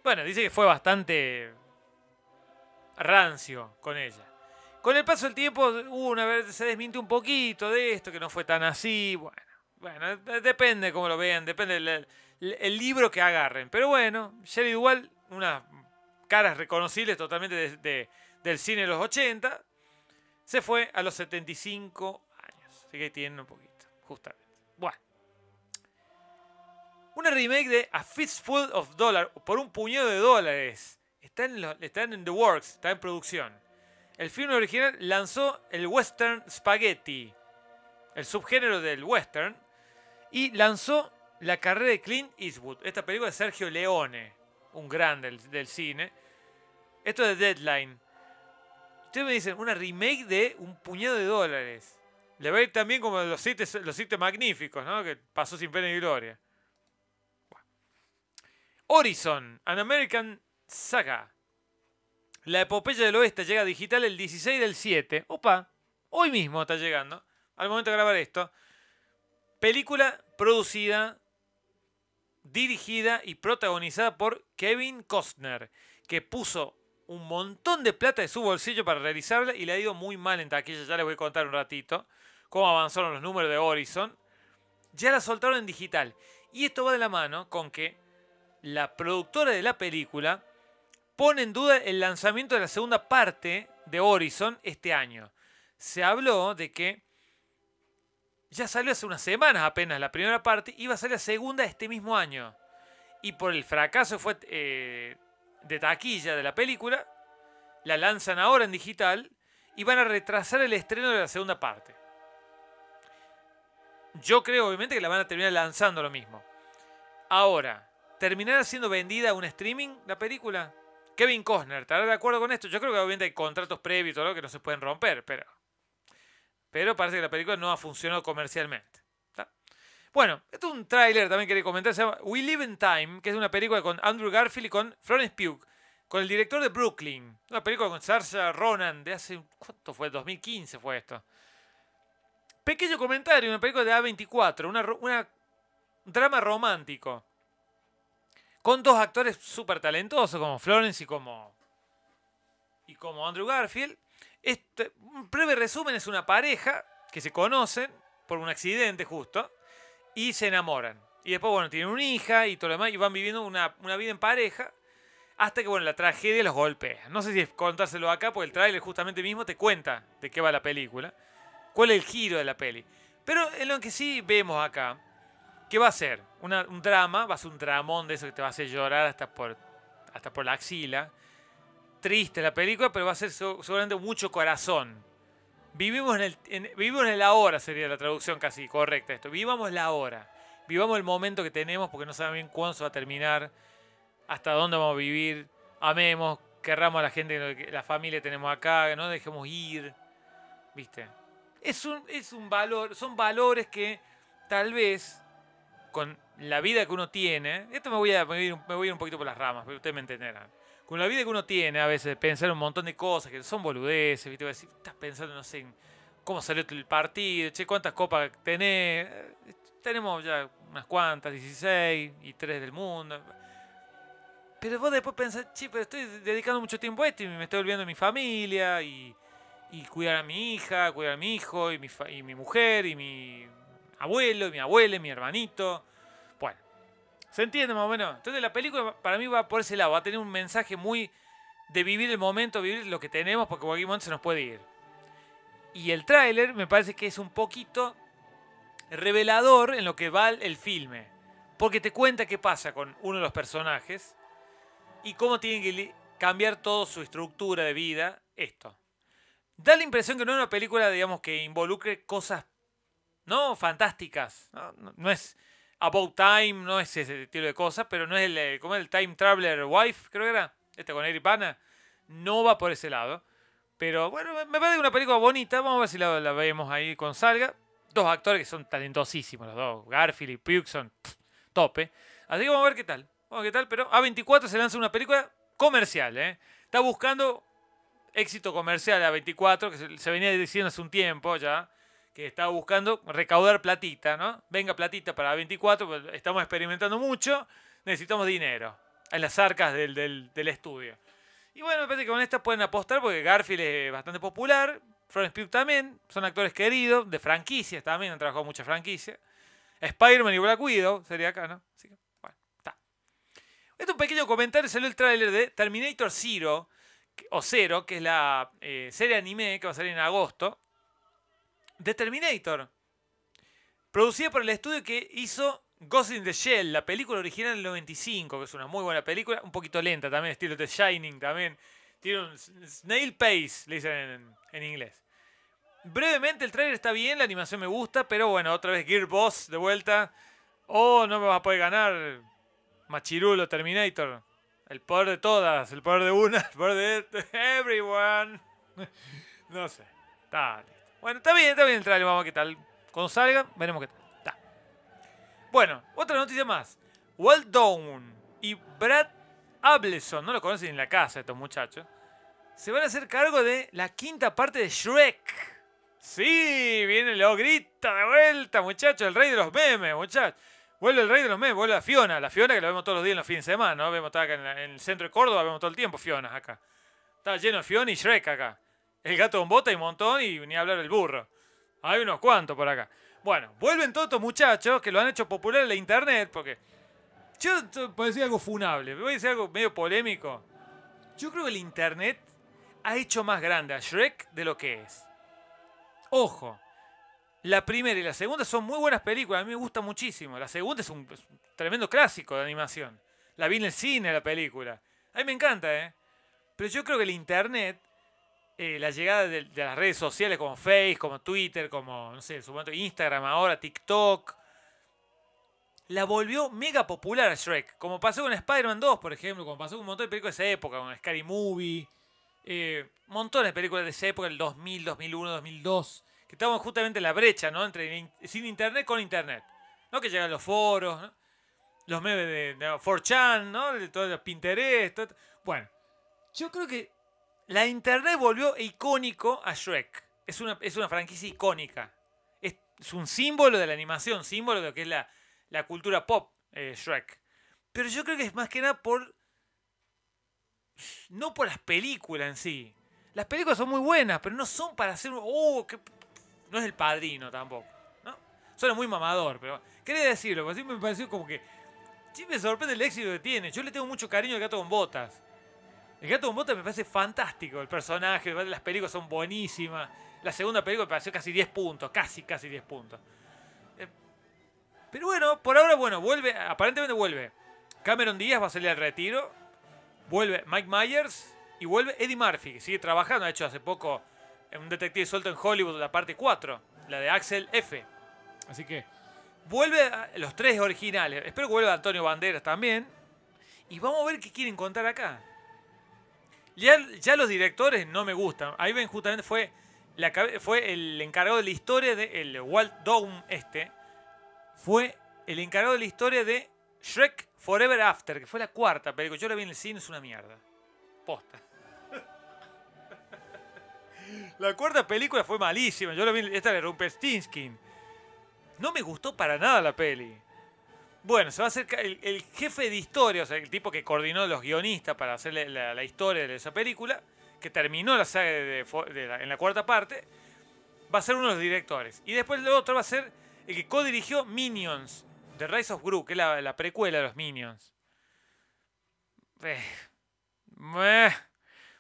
bueno, dice que fue bastante rancio con ella. Con el paso del tiempo, una vez se desmiente un poquito de esto, que no fue tan así. Bueno, bueno depende cómo lo vean, depende del, el libro que agarren. Pero bueno, Sherry igual unas caras reconocibles totalmente del cine de los 80, se fue a los 75 años. Así que tiene un poquito, justamente. Bueno. Una remake de A Fistful of Dollars por un puñado de dólares. Está en, en The Works, está en producción. El filme original lanzó el Western Spaghetti, el subgénero del Western, y lanzó la carrera de Clint Eastwood. Esta película de Sergio Leone, un grande del, cine. Esto de Deadline. Ustedes me dicen, una remake de un puñado de dólares. Le veis también como los sitios los magníficos, ¿no? Que pasó sin pena ni gloria. Horizon, An American Saga. La epopeya del oeste llega digital el 16 del 7. Opa, hoy mismo está llegando. Al momento de grabar esto. Película producida, dirigida y protagonizada por Kevin Costner, que puso un montón de plata de su bolsillo para realizarla y le ha ido muy mal en taquilla. Ya les voy a contar un ratito cómo avanzaron los números de Horizon. Ya la soltaron en digital. Y esto va de la mano con que la productora de la película, pone en duda el lanzamiento de la segunda parte de Horizon este año. Se habló de que ya salió hace unas semanas apenas la primera parte, iba a salir la segunda este mismo año. Y por el fracaso fue eh, de taquilla de la película, la lanzan ahora en digital y van a retrasar el estreno de la segunda parte. Yo creo obviamente que la van a terminar lanzando lo mismo. Ahora, terminará siendo vendida a un streaming la película. Kevin Costner, ¿estará de acuerdo con esto? Yo creo que obviamente hay contratos previos y todo lo que no se pueden romper, pero. Pero parece que la película no ha funcionado comercialmente. Bueno, esto es un tráiler también quería comentar. Se llama We Live in Time, que es una película con Andrew Garfield y con Florence Pugh, con el director de Brooklyn. Una película con Sarsha Ronan de hace. ¿Cuánto fue? 2015 fue esto. Pequeño comentario, una película de A24, una, un drama romántico. Con dos actores súper talentosos como Florence y como, y como Andrew Garfield. Este, un breve resumen es una pareja que se conocen por un accidente justo y se enamoran. Y después, bueno, tienen una hija y todo lo demás y van viviendo una, una vida en pareja hasta que, bueno, la tragedia los golpea. No sé si es contárselo acá porque el tráiler justamente mismo te cuenta de qué va la película, cuál es el giro de la peli. Pero en lo que sí vemos acá ¿Qué va a ser? un drama, va a ser un tramón de eso que te va a hacer llorar hasta por, hasta por la axila. Triste la película, pero va a ser seguramente mucho corazón. Vivimos en, el, en, vivimos en la ahora, sería la traducción casi correcta esto. Vivamos la hora. Vivamos el momento que tenemos porque no sabemos bien cuándo se va a terminar, hasta dónde vamos a vivir. Amemos, querramos a la gente, la familia tenemos acá, no dejemos ir. ¿Viste? Es es un valor, son valores que tal vez con la vida que uno tiene, esto me voy a, me voy ir, un poquito por las ramas, pero ustedes me entenderán. Con la vida que uno tiene, a veces pensar un montón de cosas que son boludeces, ¿viste? a decir, estás pensando, no sé, cómo salió el partido, che, cuántas copas tenés. Tenemos ya unas cuantas, 16 y 3 del mundo. Pero vos después pensás, che, pero estoy dedicando mucho tiempo a esto y me estoy volviendo a mi familia y, y cuidar a mi hija, cuidar a mi hijo y mi, y mi mujer y mi abuelo, mi abuela, mi hermanito. Bueno, ¿se entiende más o menos? Entonces la película para mí va por ese lado, va a tener un mensaje muy de vivir el momento, vivir lo que tenemos, porque cualquier momento se nos puede ir. Y el tráiler me parece que es un poquito revelador en lo que va el filme, porque te cuenta qué pasa con uno de los personajes y cómo tienen que cambiar toda su estructura de vida, esto. Da la impresión que no es una película, digamos, que involucre cosas ¿no? Fantásticas. No, es About Time, no es ese tipo de cosas, pero no es el, eh, como el Time Traveler Wife, creo que era, este con Eric Pana No va por ese lado. Pero bueno, me parece una película bonita. Vamos a ver si la, vemos ahí con salga. Dos actores que son talentosísimos los dos. Garfield y Pugson. tope. Así que vamos a ver qué tal. Vamos a ver qué tal. Pero A24 se lanza una película comercial, ¿eh? Está buscando éxito comercial A24, que se venía diciendo hace un tiempo ya que está buscando recaudar platita, ¿no? Venga platita para 24, pues, estamos experimentando mucho, necesitamos dinero en las arcas del, estudio. Y bueno, me parece que con esta pueden apostar porque Garfield es bastante popular, Florence Pugh también, son actores queridos, de franquicias también, han trabajado muchas franquicias. Spider-Man y Black Widow sería acá, ¿no? Así que, bueno, está. Este un pequeño comentario, salió el tráiler de Terminator Zero, o Zero, que es la eh, serie anime que va a salir en agosto. The Terminator. Producida por el estudio que hizo Ghost in the Shell, la película original del 95, que es una muy buena película, un poquito lenta también, estilo The Shining también. Tiene un snail pace, le dicen en, inglés. Brevemente, el trailer está bien, la animación me gusta, pero bueno, otra vez Gear Boss de vuelta. Oh, no me vas a poder ganar. Machirulo, Terminator. El poder de todas, el poder de una, el poder de este, everyone. No sé. Dale. Bueno, está bien, está bien el vamos a tal. Cuando salga, veremos qué tal. Bueno, otra noticia más. Walt Down y Brad Ableson, no lo conocen en la casa estos muchachos, se van a hacer cargo de la quinta parte de Shrek. Sí, viene lo grita de vuelta, muchachos, el rey de los memes, muchachos. Vuelve el rey de los memes, vuelve la Fiona, la Fiona que la vemos todos los días en los fines de semana, ¿no? Vemos acá en, el centro de Córdoba, vemos todo el tiempo Fiona acá. Está lleno de Fiona y Shrek acá. El gato un bota y un montón y ni hablar el burro. Hay unos cuantos por acá. Bueno, vuelven todos estos muchachos que lo han hecho popular en la internet porque... Yo puedo decir algo funable, voy a decir algo medio polémico. Yo creo que el internet ha hecho más grande a Shrek de lo que es. Ojo, la primera y la segunda son muy buenas películas, a mí me gusta muchísimo. La segunda es un, es un tremendo clásico de animación. La vi en el cine, la película. A mí me encanta, ¿eh? Pero yo creo que el internet eh, la llegada de, las redes sociales como Facebook, como Twitter, como, no sé, su momento Instagram ahora, TikTok, la volvió mega popular a Shrek. Como pasó con Spider-Man 2, por ejemplo, como pasó con un montón de películas de esa época, con Scary Movie, eh, montones de películas de esa época, el 2000, 2001, 2002, que estaban justamente en la brecha, ¿no? Entre sin internet con internet. ¿No? Que llegan los foros, los memes de, 4chan, ¿no? De todos los Pinterest, bueno. Yo creo que la internet volvió icónico a Shrek. Es una, es una franquicia icónica. Es, un símbolo de la animación, símbolo de lo que es la, la cultura pop, eh, Shrek. Pero yo creo que es más que nada por. No por las películas en sí. Las películas son muy buenas, pero no son para hacer. ¡Oh! No es el padrino tampoco. ¿no? Suena muy mamador, pero. Quería decirlo, porque así me pareció como que. Sí, me sorprende el éxito que tiene. Yo le tengo mucho cariño al gato con botas. El gato con botas me parece fantástico. El personaje, las películas son buenísimas. La segunda película me pareció casi 10 puntos, casi, casi 10 puntos. Eh, pero bueno, por ahora, bueno, vuelve, aparentemente vuelve. Cameron Díaz va a salir al retiro. Vuelve Mike Myers y vuelve Eddie Murphy, que sigue trabajando. Ha hecho hace poco en un detective suelto en Hollywood, la parte 4, la de Axel F. Así que vuelve los tres originales. Espero que vuelva Antonio Banderas también. Y vamos a ver qué quieren contar acá. Ya, los directores no me gustan. Ahí ven justamente fue, la, fue el encargado de la historia de Walt Down este. Fue el encargado de la historia de Shrek Forever After, que fue la cuarta película. Yo la vi en el cine, es una mierda. Posta. La cuarta película fue malísima. Yo la vi, esta era Stinskin. No me gustó para nada la peli. Bueno, se va a hacer el, jefe de historia, o sea, el tipo que coordinó los guionistas para hacer la, historia de esa película, que terminó la saga en la cuarta parte, va a ser uno de los directores. Y después el otro va a ser el que co-dirigió Minions, de Rise of Gru, que es la, precuela de los Minions. Eh, eh.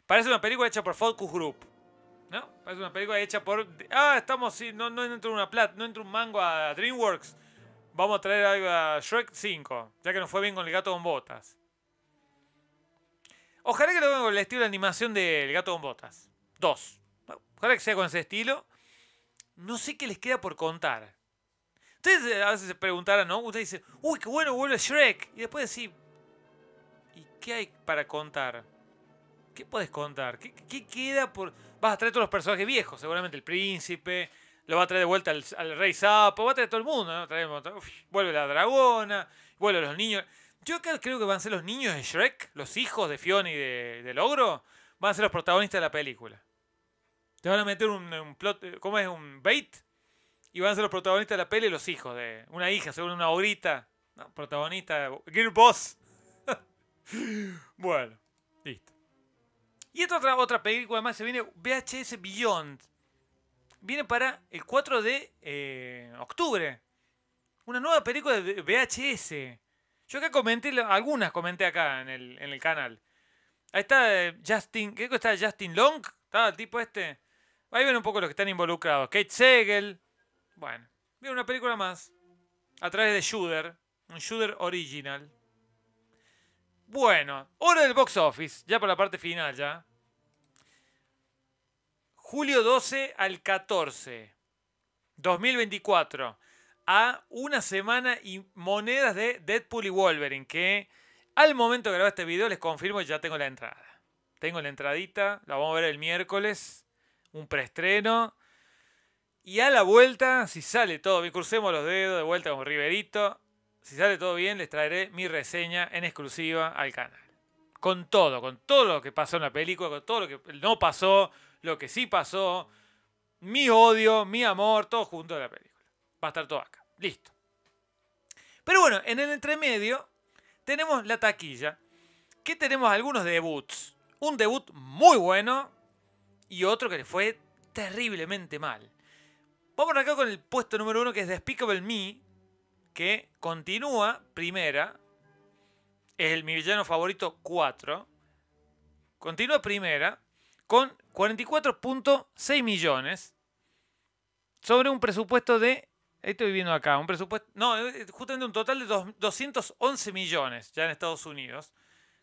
Parece una película hecha por Focus Group. ¿No? Parece una película hecha por. Ah, estamos. no, no una plata, no entra un mango a DreamWorks Vamos a traer algo a Shrek 5, ya que nos fue bien con el gato con botas. Ojalá que lo vean con el estilo de animación del gato con botas. Dos. Ojalá que sea con ese estilo. No sé qué les queda por contar. Ustedes eh, a veces se preguntarán, ¿no? Ustedes dicen, uy, qué bueno vuelve Shrek. Y después decís, ¿y qué hay para contar? ¿Qué puedes contar? ¿Qué, ¿Qué, queda por.? Vas a traer todos los personajes viejos, seguramente el príncipe, lo va a traer de vuelta al, Rey Sapo, va a traer todo el mundo, vuelve la dragona, Vuelve los niños. Yo creo que van a ser los niños de Shrek, los hijos de Fiona y de, Logro, van a ser los protagonistas de la película. Te van a meter un, plot, eh, ¿cómo es? Un bait. Y van a ser los protagonistas de la peli los hijos de una hija, según una ogrita. ¿no? Protagonista, Gear Boss. bueno, listo. Y esta otra, otra película además se viene, VHS Beyond viene para el 4 de eh, octubre. Una nueva película de VHS. Yo acá comenté, algunas comenté acá en el, canal. Ahí está eh, Justin, creo que está Justin Long, estaba el tipo este. Ahí ven un poco los que están involucrados. Kate Segel. Bueno, viene una película más. A través de Shooter. Un Shooter original. Bueno, hora del box office. Ya por la parte final, ya julio 12 al 14, 2024, a una semana y monedas de Deadpool y Wolverine, que al momento de grabar este video les confirmo que ya tengo la entrada. Tengo la entradita, la vamos a ver el miércoles, un preestreno. Y a la vuelta, si sale todo bien, crucemos los dedos de vuelta con Riverito. Si sale todo bien, les traeré mi reseña en exclusiva al canal. Con todo, con todo lo que pasó en la película, con todo lo que no pasó, lo que sí pasó, mi odio, mi amor, todo junto a la película. Va a estar todo acá. Listo. Pero bueno, en el entremedio tenemos la taquilla, que tenemos algunos debuts. Un debut muy bueno y otro que le fue terriblemente mal. Vamos acá con el puesto número uno que es Despicable Me, que continúa primera. Es el, mi villano favorito 4. Continúa primera con 44.6 millones sobre un presupuesto de. Ahí estoy viendo acá, un presupuesto. No, eh, justamente un total de 211 millones ya en Estados Unidos.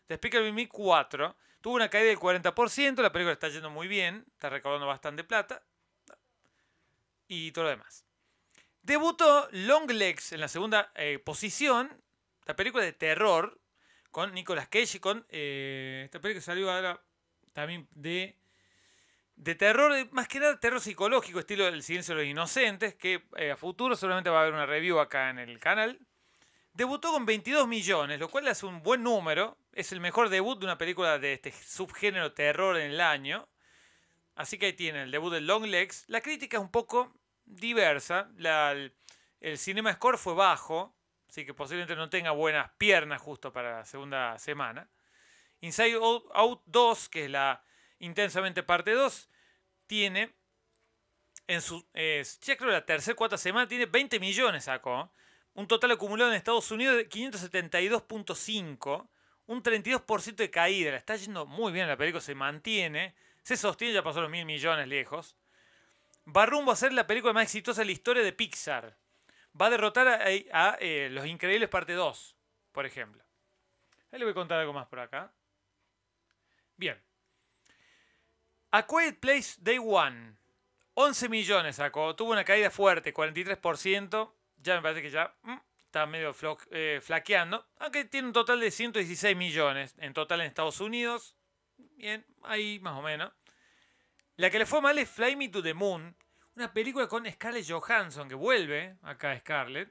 de Me 4 tuvo una caída del 40%. La película está yendo muy bien, está recaudando bastante plata. Y todo lo demás. Debutó Long Legs en la segunda eh, posición. La película de terror con Nicolas Cage y con. Eh, esta película salió ahora también de, de terror, más que nada terror psicológico, estilo El silencio de los inocentes, que eh, a futuro solamente va a haber una review acá en el canal. Debutó con 22 millones, lo cual es un buen número. Es el mejor debut de una película de este subgénero terror en el año. Así que ahí tiene el debut de Long Legs. La crítica es un poco diversa. La, el, el cinema score fue bajo, así que posiblemente no tenga buenas piernas justo para la segunda semana. Inside Out 2, que es la intensamente parte 2, tiene en su, ya creo la tercera cuarta semana, tiene 20 millones sacó. ¿eh? Un total acumulado en Estados Unidos de 572.5, un 32% de caída. está yendo muy bien la película, se mantiene, se sostiene, ya pasó los mil millones lejos. Va rumbo a ser la película más exitosa de la historia de Pixar. Va a derrotar a, eh, Los Increíbles parte 2, por ejemplo. Ahí le voy a contar algo más por acá. Bien. A Quiet Place Day One. 11 millones sacó. Tuvo una caída fuerte, 43%. Ya me parece que ya mm, está medio eh, flaqueando. Aunque tiene un total de 116 millones en total en Estados Unidos. Bien, ahí más o menos. La que le fue mal es Fly Me to the Moon. Una película con Scarlett Johansson que vuelve acá Scarlett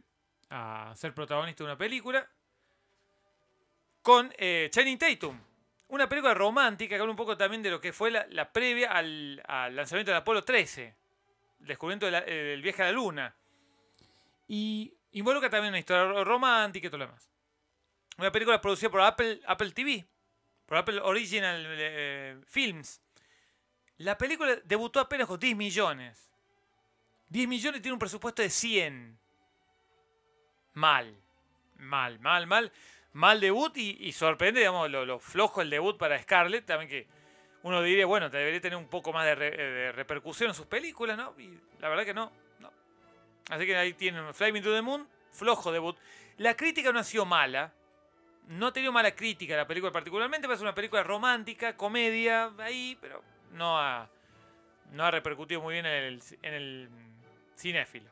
a ser protagonista de una película. Con eh, Channing Tatum una película romántica que habla un poco también de lo que fue la, previa al, lanzamiento del Apolo 13, el descubrimiento eh, del de viaje a la Luna. Y involucra también una historia romántica y todo lo demás. Una película producida por Apple, Apple TV, por Apple Original eh, Films. La película debutó apenas con 10 millones. 10 millones tiene un presupuesto de 100. Mal. Mal, mal, mal mal debut y, sorprende, digamos, lo, flojo el debut para Scarlett, también que uno diría, bueno, debería tener un poco más eh, de, repercusión en sus películas, ¿no? Y la verdad que no, Así que ahí tienen Flaming to the Moon, flojo debut. La crítica no ha sido mala, no ha tenido mala crítica la película particularmente, parece una película romántica, comedia, ahí, pero no ha, no ha repercutido muy bien en el, en el cinéfilo.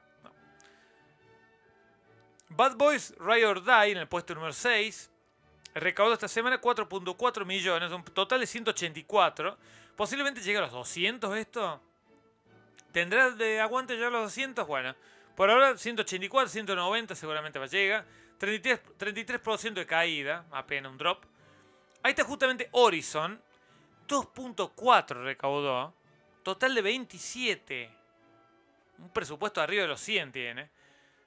Bad Boys Ride or Die en el puesto número 6 recaudó esta semana 4.4 millones, un total de 184. Posiblemente llegue a los 200 esto. ¿Tendrá de aguante ya los 200? Bueno, por ahora 184, 190 seguramente va a llegar. 33%, 33 de caída, apenas un drop. Ahí está justamente Horizon. 2.4 recaudó. Total de 27. Un presupuesto arriba de los 100 tiene.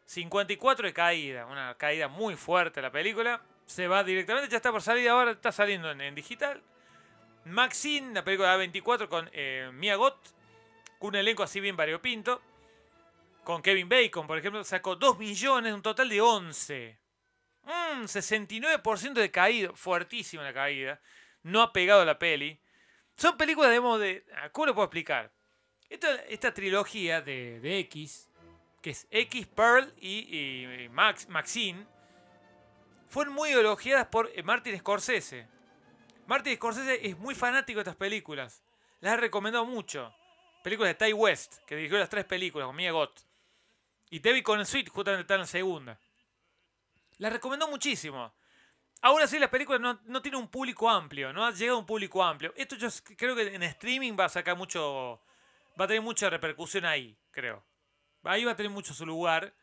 54 de caída, una caída muy fuerte la película. Se va directamente, ya está por salir ahora, está saliendo en, digital. Maxine, la película de A24 con eh, Mia Gott, con un elenco así bien variopinto. Con Kevin Bacon, por ejemplo, sacó 2 millones, un total de 11. 69% mm, de caída, fuertísima la caída. No ha pegado la peli. Son películas, modo de... ¿Cómo lo puedo explicar? Esta, esta trilogía de, de X, que es X, Pearl y, Max, Maxine, fueron muy elogiadas por eh, Martin Scorsese. Martin Scorsese es muy fanático de estas películas. Las ha recomendado mucho. Películas de Ty West, que dirigió las tres películas con Mia Gott. Y Debbie con el justamente está en la segunda. Las recomendó muchísimo. Ahora sí, las películas no, no tienen un público amplio, no ha llegado a un público amplio. Esto yo creo que en streaming va a sacar mucho. Va a tener mucha repercusión ahí, creo ahí va a tener mucho su lugar.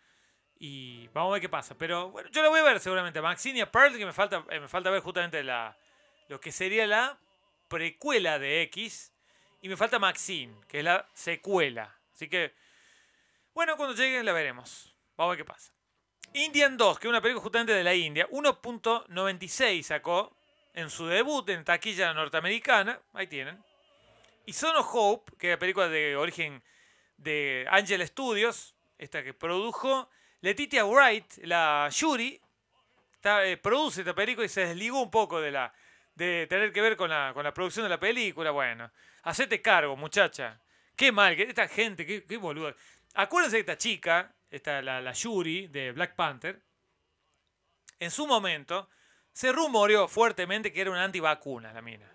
Y vamos a ver qué pasa. Pero bueno, yo la voy a ver seguramente. Maxine y a Pearl, que me falta, eh, me falta ver justamente la, lo que sería la precuela de X. Y me falta Maxine, que es la secuela. Así que, bueno, cuando lleguen la veremos. Vamos a ver qué pasa. Indian 2, que es una película justamente de la India. 1.96 sacó en su debut en taquilla norteamericana. Ahí tienen. Y Sono Hope, que es la película de origen de Angel Studios, esta que produjo. Letitia Wright, la Yuri, eh, produce esta película y se desligó un poco de la de tener que ver con la, con la producción de la película. Bueno, hacete cargo, muchacha. Qué mal, que esta gente, qué, boludo. Acuérdense que esta chica, esta, la, la Yuri de Black Panther, en su momento se rumoreó fuertemente que era una antivacuna la mina.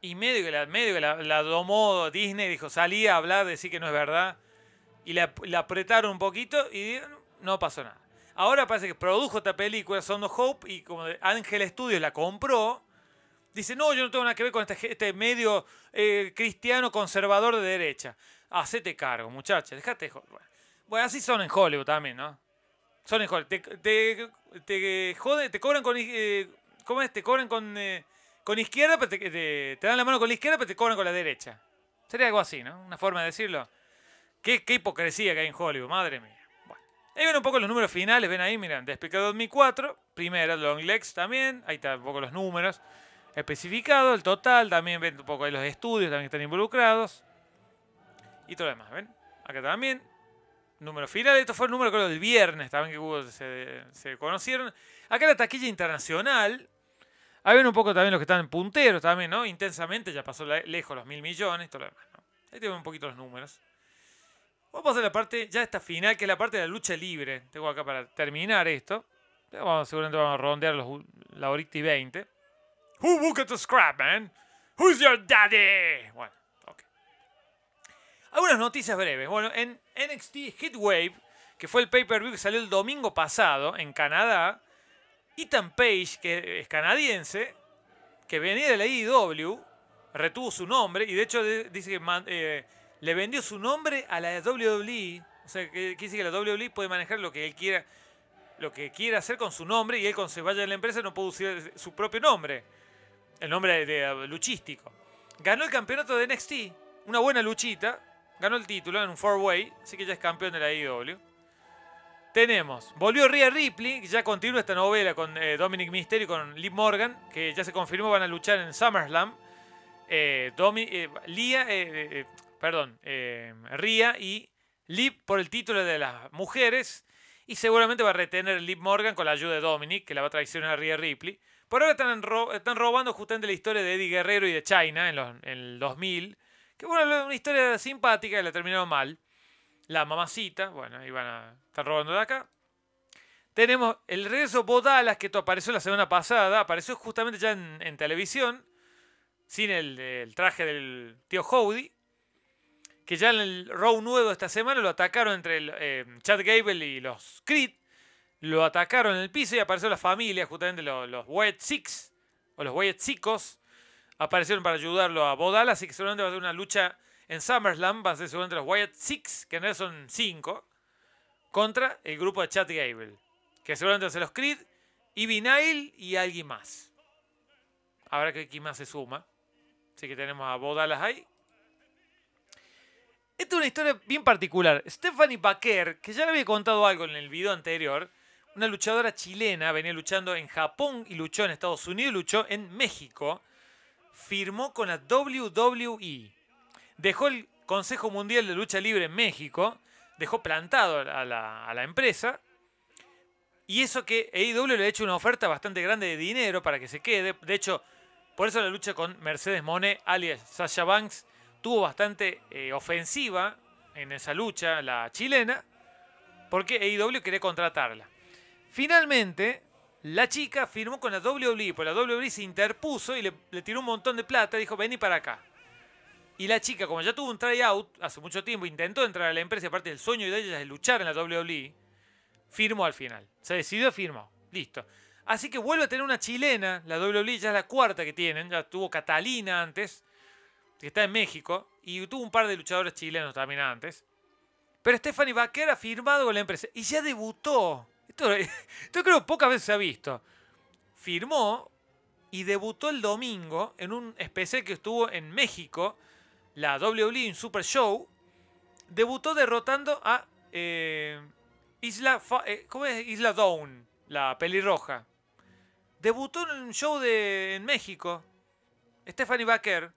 Y medio que la, medio la, domó Disney, dijo, salí a hablar, de decir que no es verdad. Y la, apretaron un poquito y no pasó nada. Ahora parece que produjo esta película, Son of Hope, y como Ángel Studios la compró, dice, no, yo no tengo nada que ver con este, este medio eh, cristiano conservador de derecha. Hacete cargo, muchacha, dejate joder. Bueno. así son en Hollywood también, ¿no? Son en Hollywood. Te, te, te, jode, te cobran con... Eh, ¿Cómo es? Te cobran con... Eh, con izquierda, pues, eh, te, dan la mano con la izquierda, pero pues, te cobran con la derecha. Sería algo así, ¿no? Una forma de decirlo. Qué, hipocresía que hay en Hollywood, madre mía. Bueno. Ahí ven un poco los números finales, ven ahí, miran. mi 2004, primera, Long Legs también. Ahí están un poco los números especificados, el total. También ven un poco ahí los estudios también están involucrados. Y todo lo demás, ¿ven? Acá también, número final. Esto fue el número del viernes también que se, se, conocieron. Acá la taquilla internacional Ahí ven un poco también los que están punteros también, ¿no? Intensamente ya pasó lejos los mil millones, todo lo demás, ¿no? Ahí tienen un poquito los números. Vamos a pasar la parte, ya esta final, que es la parte de la lucha libre. Tengo acá para terminar esto. seguramente vamos a rondear los, la horita y 20. Who booked the scrap, man? Who's your daddy? Bueno, ok. Algunas noticias breves. Bueno, en NXT Wave, que fue el pay-per-view que salió el domingo pasado en Canadá, Ethan Page, que es canadiense, que venía de la IW, retuvo su nombre y de hecho dice que eh, le vendió su nombre a la WWE. O sea, que, que, dice que la WWE puede manejar lo que él quiera, lo que quiera hacer con su nombre y él cuando se vaya de la empresa no puede usar su propio nombre, el nombre de, luchístico. Ganó el campeonato de NXT, una buena luchita, ganó el título en un four way, así que ya es campeón de la IW. E. Tenemos, volvió Rhea Ripley, ya continúa esta novela con eh, Dominic Mysterio y con Liv Morgan, que ya se confirmó van a luchar en SummerSlam. Eh, eh, perdón, Rhea y Liv por el título de las mujeres. Y seguramente va a retener Liv Morgan con la ayuda de Dominic, que la va a traicionar a Rhea Ripley. Por ahora están, robando justamente la historia de Eddie Guerrero y de China en, el 2000. Que bueno, una historia simpática y la terminaron mal la mamacita, bueno, ahí van a estar robando de acá. Tenemos el regreso Bodalas, que apareció la semana pasada, apareció justamente ya en, televisión, sin el, traje del tío Howdy, que ya en el Raw nuevo esta semana lo atacaron entre el, em, Chad Gable y los Creed, lo atacaron en el piso y apareció la familia, justamente los, los Six, o los Wyatt Chicos, aparecieron para ayudarlo a Bodalas, así que seguramente va a ser una lucha en SummerSlam va a ser seguramente los Wyatt Six, que en realidad son cinco, contra el grupo de Chad Gable, que seguramente van los Creed, y Nail y alguien más. Habrá que quién más se suma. Así que tenemos a Bodalas ahí. Esta es una historia bien particular. Stephanie Baker, que ya le había contado algo en el video anterior, una luchadora chilena, venía luchando en Japón y luchó en Estados Unidos y luchó en México, firmó con la WWE dejó el Consejo Mundial de Lucha Libre en México, dejó plantado a la, empresa. Y eso que AEW le ha hecho una oferta bastante grande de dinero para que se quede. De hecho, por eso la lucha con Mercedes Monet, alias Sasha Banks, tuvo bastante eh, ofensiva en esa lucha, la chilena, porque AEW quería contratarla. Finalmente, la chica firmó con la WWE, pues la WWE se interpuso y le, le tiró un montón de plata, dijo, vení para acá. Y la chica, como ya tuvo un tryout hace mucho tiempo, intentó entrar a la empresa, aparte del sueño de ella es luchar en la WWE, firmó al final. Se decidió, firmó. Listo. Así que vuelve a tener una chilena, la WWE ya es la cuarta que tienen, ya tuvo Catalina antes, que está en México, y tuvo un par de luchadores chilenos también antes. Pero Stephanie Baker ha firmado con la empresa y ya debutó. Esto, esto creo pocas veces se ha visto. Firmó y debutó el domingo en un especial que estuvo en México la WWE en Super Show, debutó derrotando a eh, Isla, eh, ¿cómo es? Isla Dawn, la pelirroja. Debutó en un show de, en México. Stephanie Baker.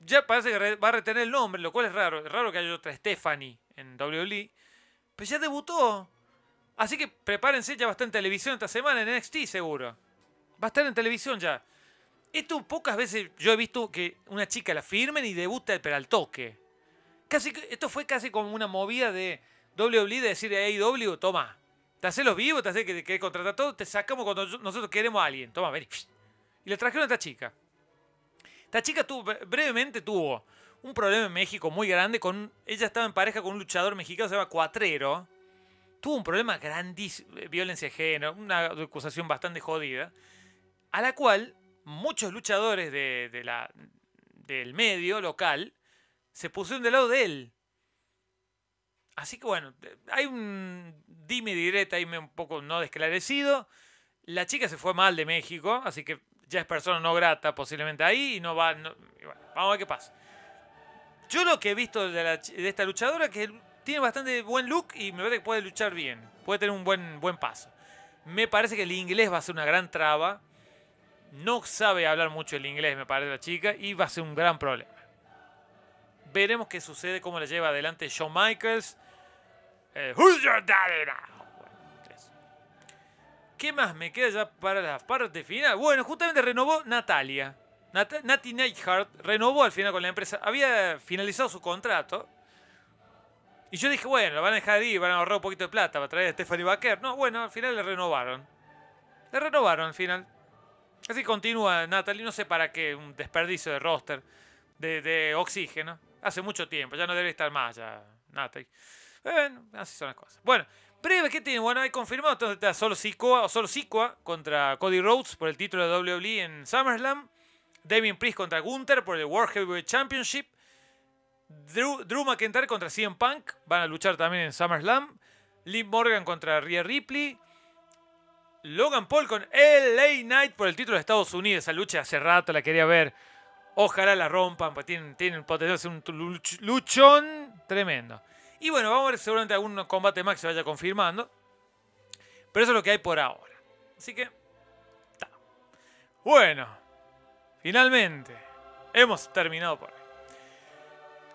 Ya parece que va a retener el nombre, lo cual es raro. Es raro que haya otra Stephanie en WWE. Pero ya debutó. Así que prepárense, ya va a estar en televisión esta semana, en NXT seguro. Va a estar en televisión ya. Esto pocas veces yo he visto que una chica la firme y debuta, pero al toque. Casi, esto fue casi como una movida de WWE de decir a AEW, toma, te haces los vivos, te haces que, que contratar todo, te sacamos cuando nosotros queremos a alguien. Toma, ver Y le trajeron a esta chica. Esta chica brevemente tuvo un problema en México muy grande. Con, ella estaba en pareja con un luchador mexicano, se llama Cuatrero. Tuvo un problema grandísimo, violencia ajena, una acusación bastante jodida. A la cual muchos luchadores de, la, del medio local se pusieron del lado de él. Así que bueno, hay un dime directa ahí un poco no desclarecido. La chica se fue mal de México, así que ya es persona no grata posiblemente ahí y no va... vamos a ver qué pasa. Yo lo que he visto de, esta luchadora que tiene bastante buen look y me parece que puede luchar bien. Puede tener un buen, buen paso. Me parece que el inglés va a ser una gran traba. No sabe hablar mucho el inglés, me parece la chica, y va a ser un gran problema. Veremos qué sucede, cómo la lleva adelante Shawn Michaels. Eh, who's your daddy now? ¿Qué más me queda ya para la parte final? Bueno, justamente renovó Natalia. Nat Nati renovó al final con la empresa. Había finalizado su contrato. Y yo dije, bueno, lo van a dejar ahí. van a ahorrar un poquito de plata para traer a Stephanie Baker. No, bueno, al final le renovaron. Le renovaron al final. Así continúa Natalie, no sé para qué, un desperdicio de roster, de, oxígeno. Hace mucho tiempo, ya no debe estar más ya Natalie. Bueno, así son las cosas. Bueno, breve, ¿qué tiene? Bueno, hay confirmado, entonces solo Sikoa, solo Sikoa contra Cody Rhodes por el título de WWE en SummerSlam. Damien Priest contra Gunther por el World Heavyweight Championship. Drew, McIntyre contra CM Punk. Van a luchar también en SummerSlam. Lee Morgan contra Rhea Ripley. Logan Paul con LA Knight por el título de Estados Unidos. Esa lucha hace rato la quería ver. Ojalá la rompan, porque tienen, tienen potencial de hacer un luchón tremendo. Y bueno, vamos a ver seguramente algún combate más que se vaya confirmando. Pero eso es lo que hay por ahora. Así que. Bueno, finalmente hemos terminado por hoy.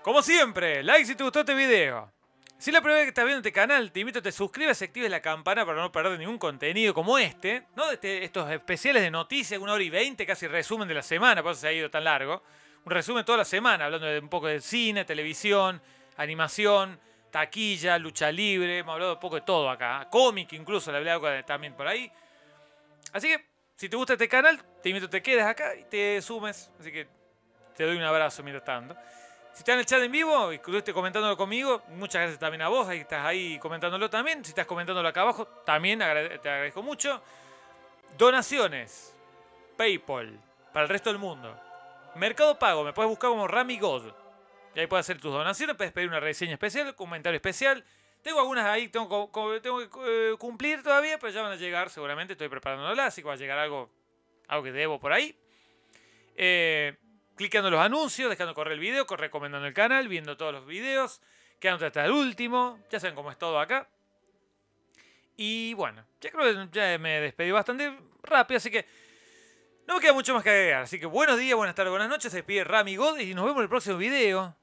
Como siempre, like si te gustó este video. Si es la primera vez que estás viendo este canal, te invito a que te suscribas y actives la campana para no perder ningún contenido como este, ¿no? Este, estos especiales de noticias, una hora y veinte, casi resumen de la semana, por eso se ha ido tan largo. Un resumen toda la semana, hablando de un poco de cine, televisión, animación, taquilla, lucha libre, hemos hablado un poco de todo acá. Cómic incluso, le hablé algo también por ahí. Así que, si te gusta este canal, te invito a que te quedes acá y te sumes. Así que te doy un abrazo mientras tanto. Si estás en el chat en vivo y estés comentándolo conmigo, muchas gracias también a vos, ahí estás ahí comentándolo también. Si estás comentándolo acá abajo, también te agradezco mucho. Donaciones, PayPal, para el resto del mundo. Mercado Pago, me puedes buscar como Rami God. Y ahí puedes hacer tus donaciones, puedes pedir una reseña especial, comentario especial. Tengo algunas ahí, tengo, tengo que eh, cumplir todavía, pero ya van a llegar seguramente. Estoy preparándolas, así que va a llegar algo, algo que debo por ahí. Eh, clicando los anuncios, dejando correr el video, recomendando el canal, viendo todos los videos, quedándote hasta el último. Ya saben cómo es todo acá. Y bueno, ya creo que ya me despedí bastante rápido, así que no me queda mucho más que agregar. Así que buenos días, buenas tardes, buenas noches. Se despide Rami God y nos vemos en el próximo video.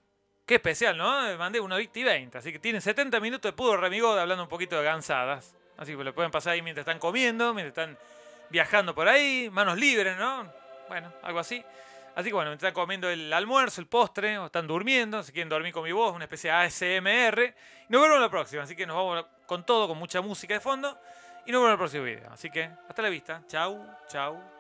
Qué especial, ¿no? Eh, mandé una victi 20, así que tienen 70 minutos de puro Rami God hablando un poquito de gansadas. Así que lo pueden pasar ahí mientras están comiendo, mientras están viajando por ahí, manos libres, ¿no? Bueno, algo así. Así que bueno, me están comiendo el almuerzo, el postre, o están durmiendo, si quieren dormir con mi voz, una especie de ASMR. nos vemos en la próxima, así que nos vamos con todo, con mucha música de fondo. Y nos vemos en el próximo video. Así que hasta la vista. Chau, chau,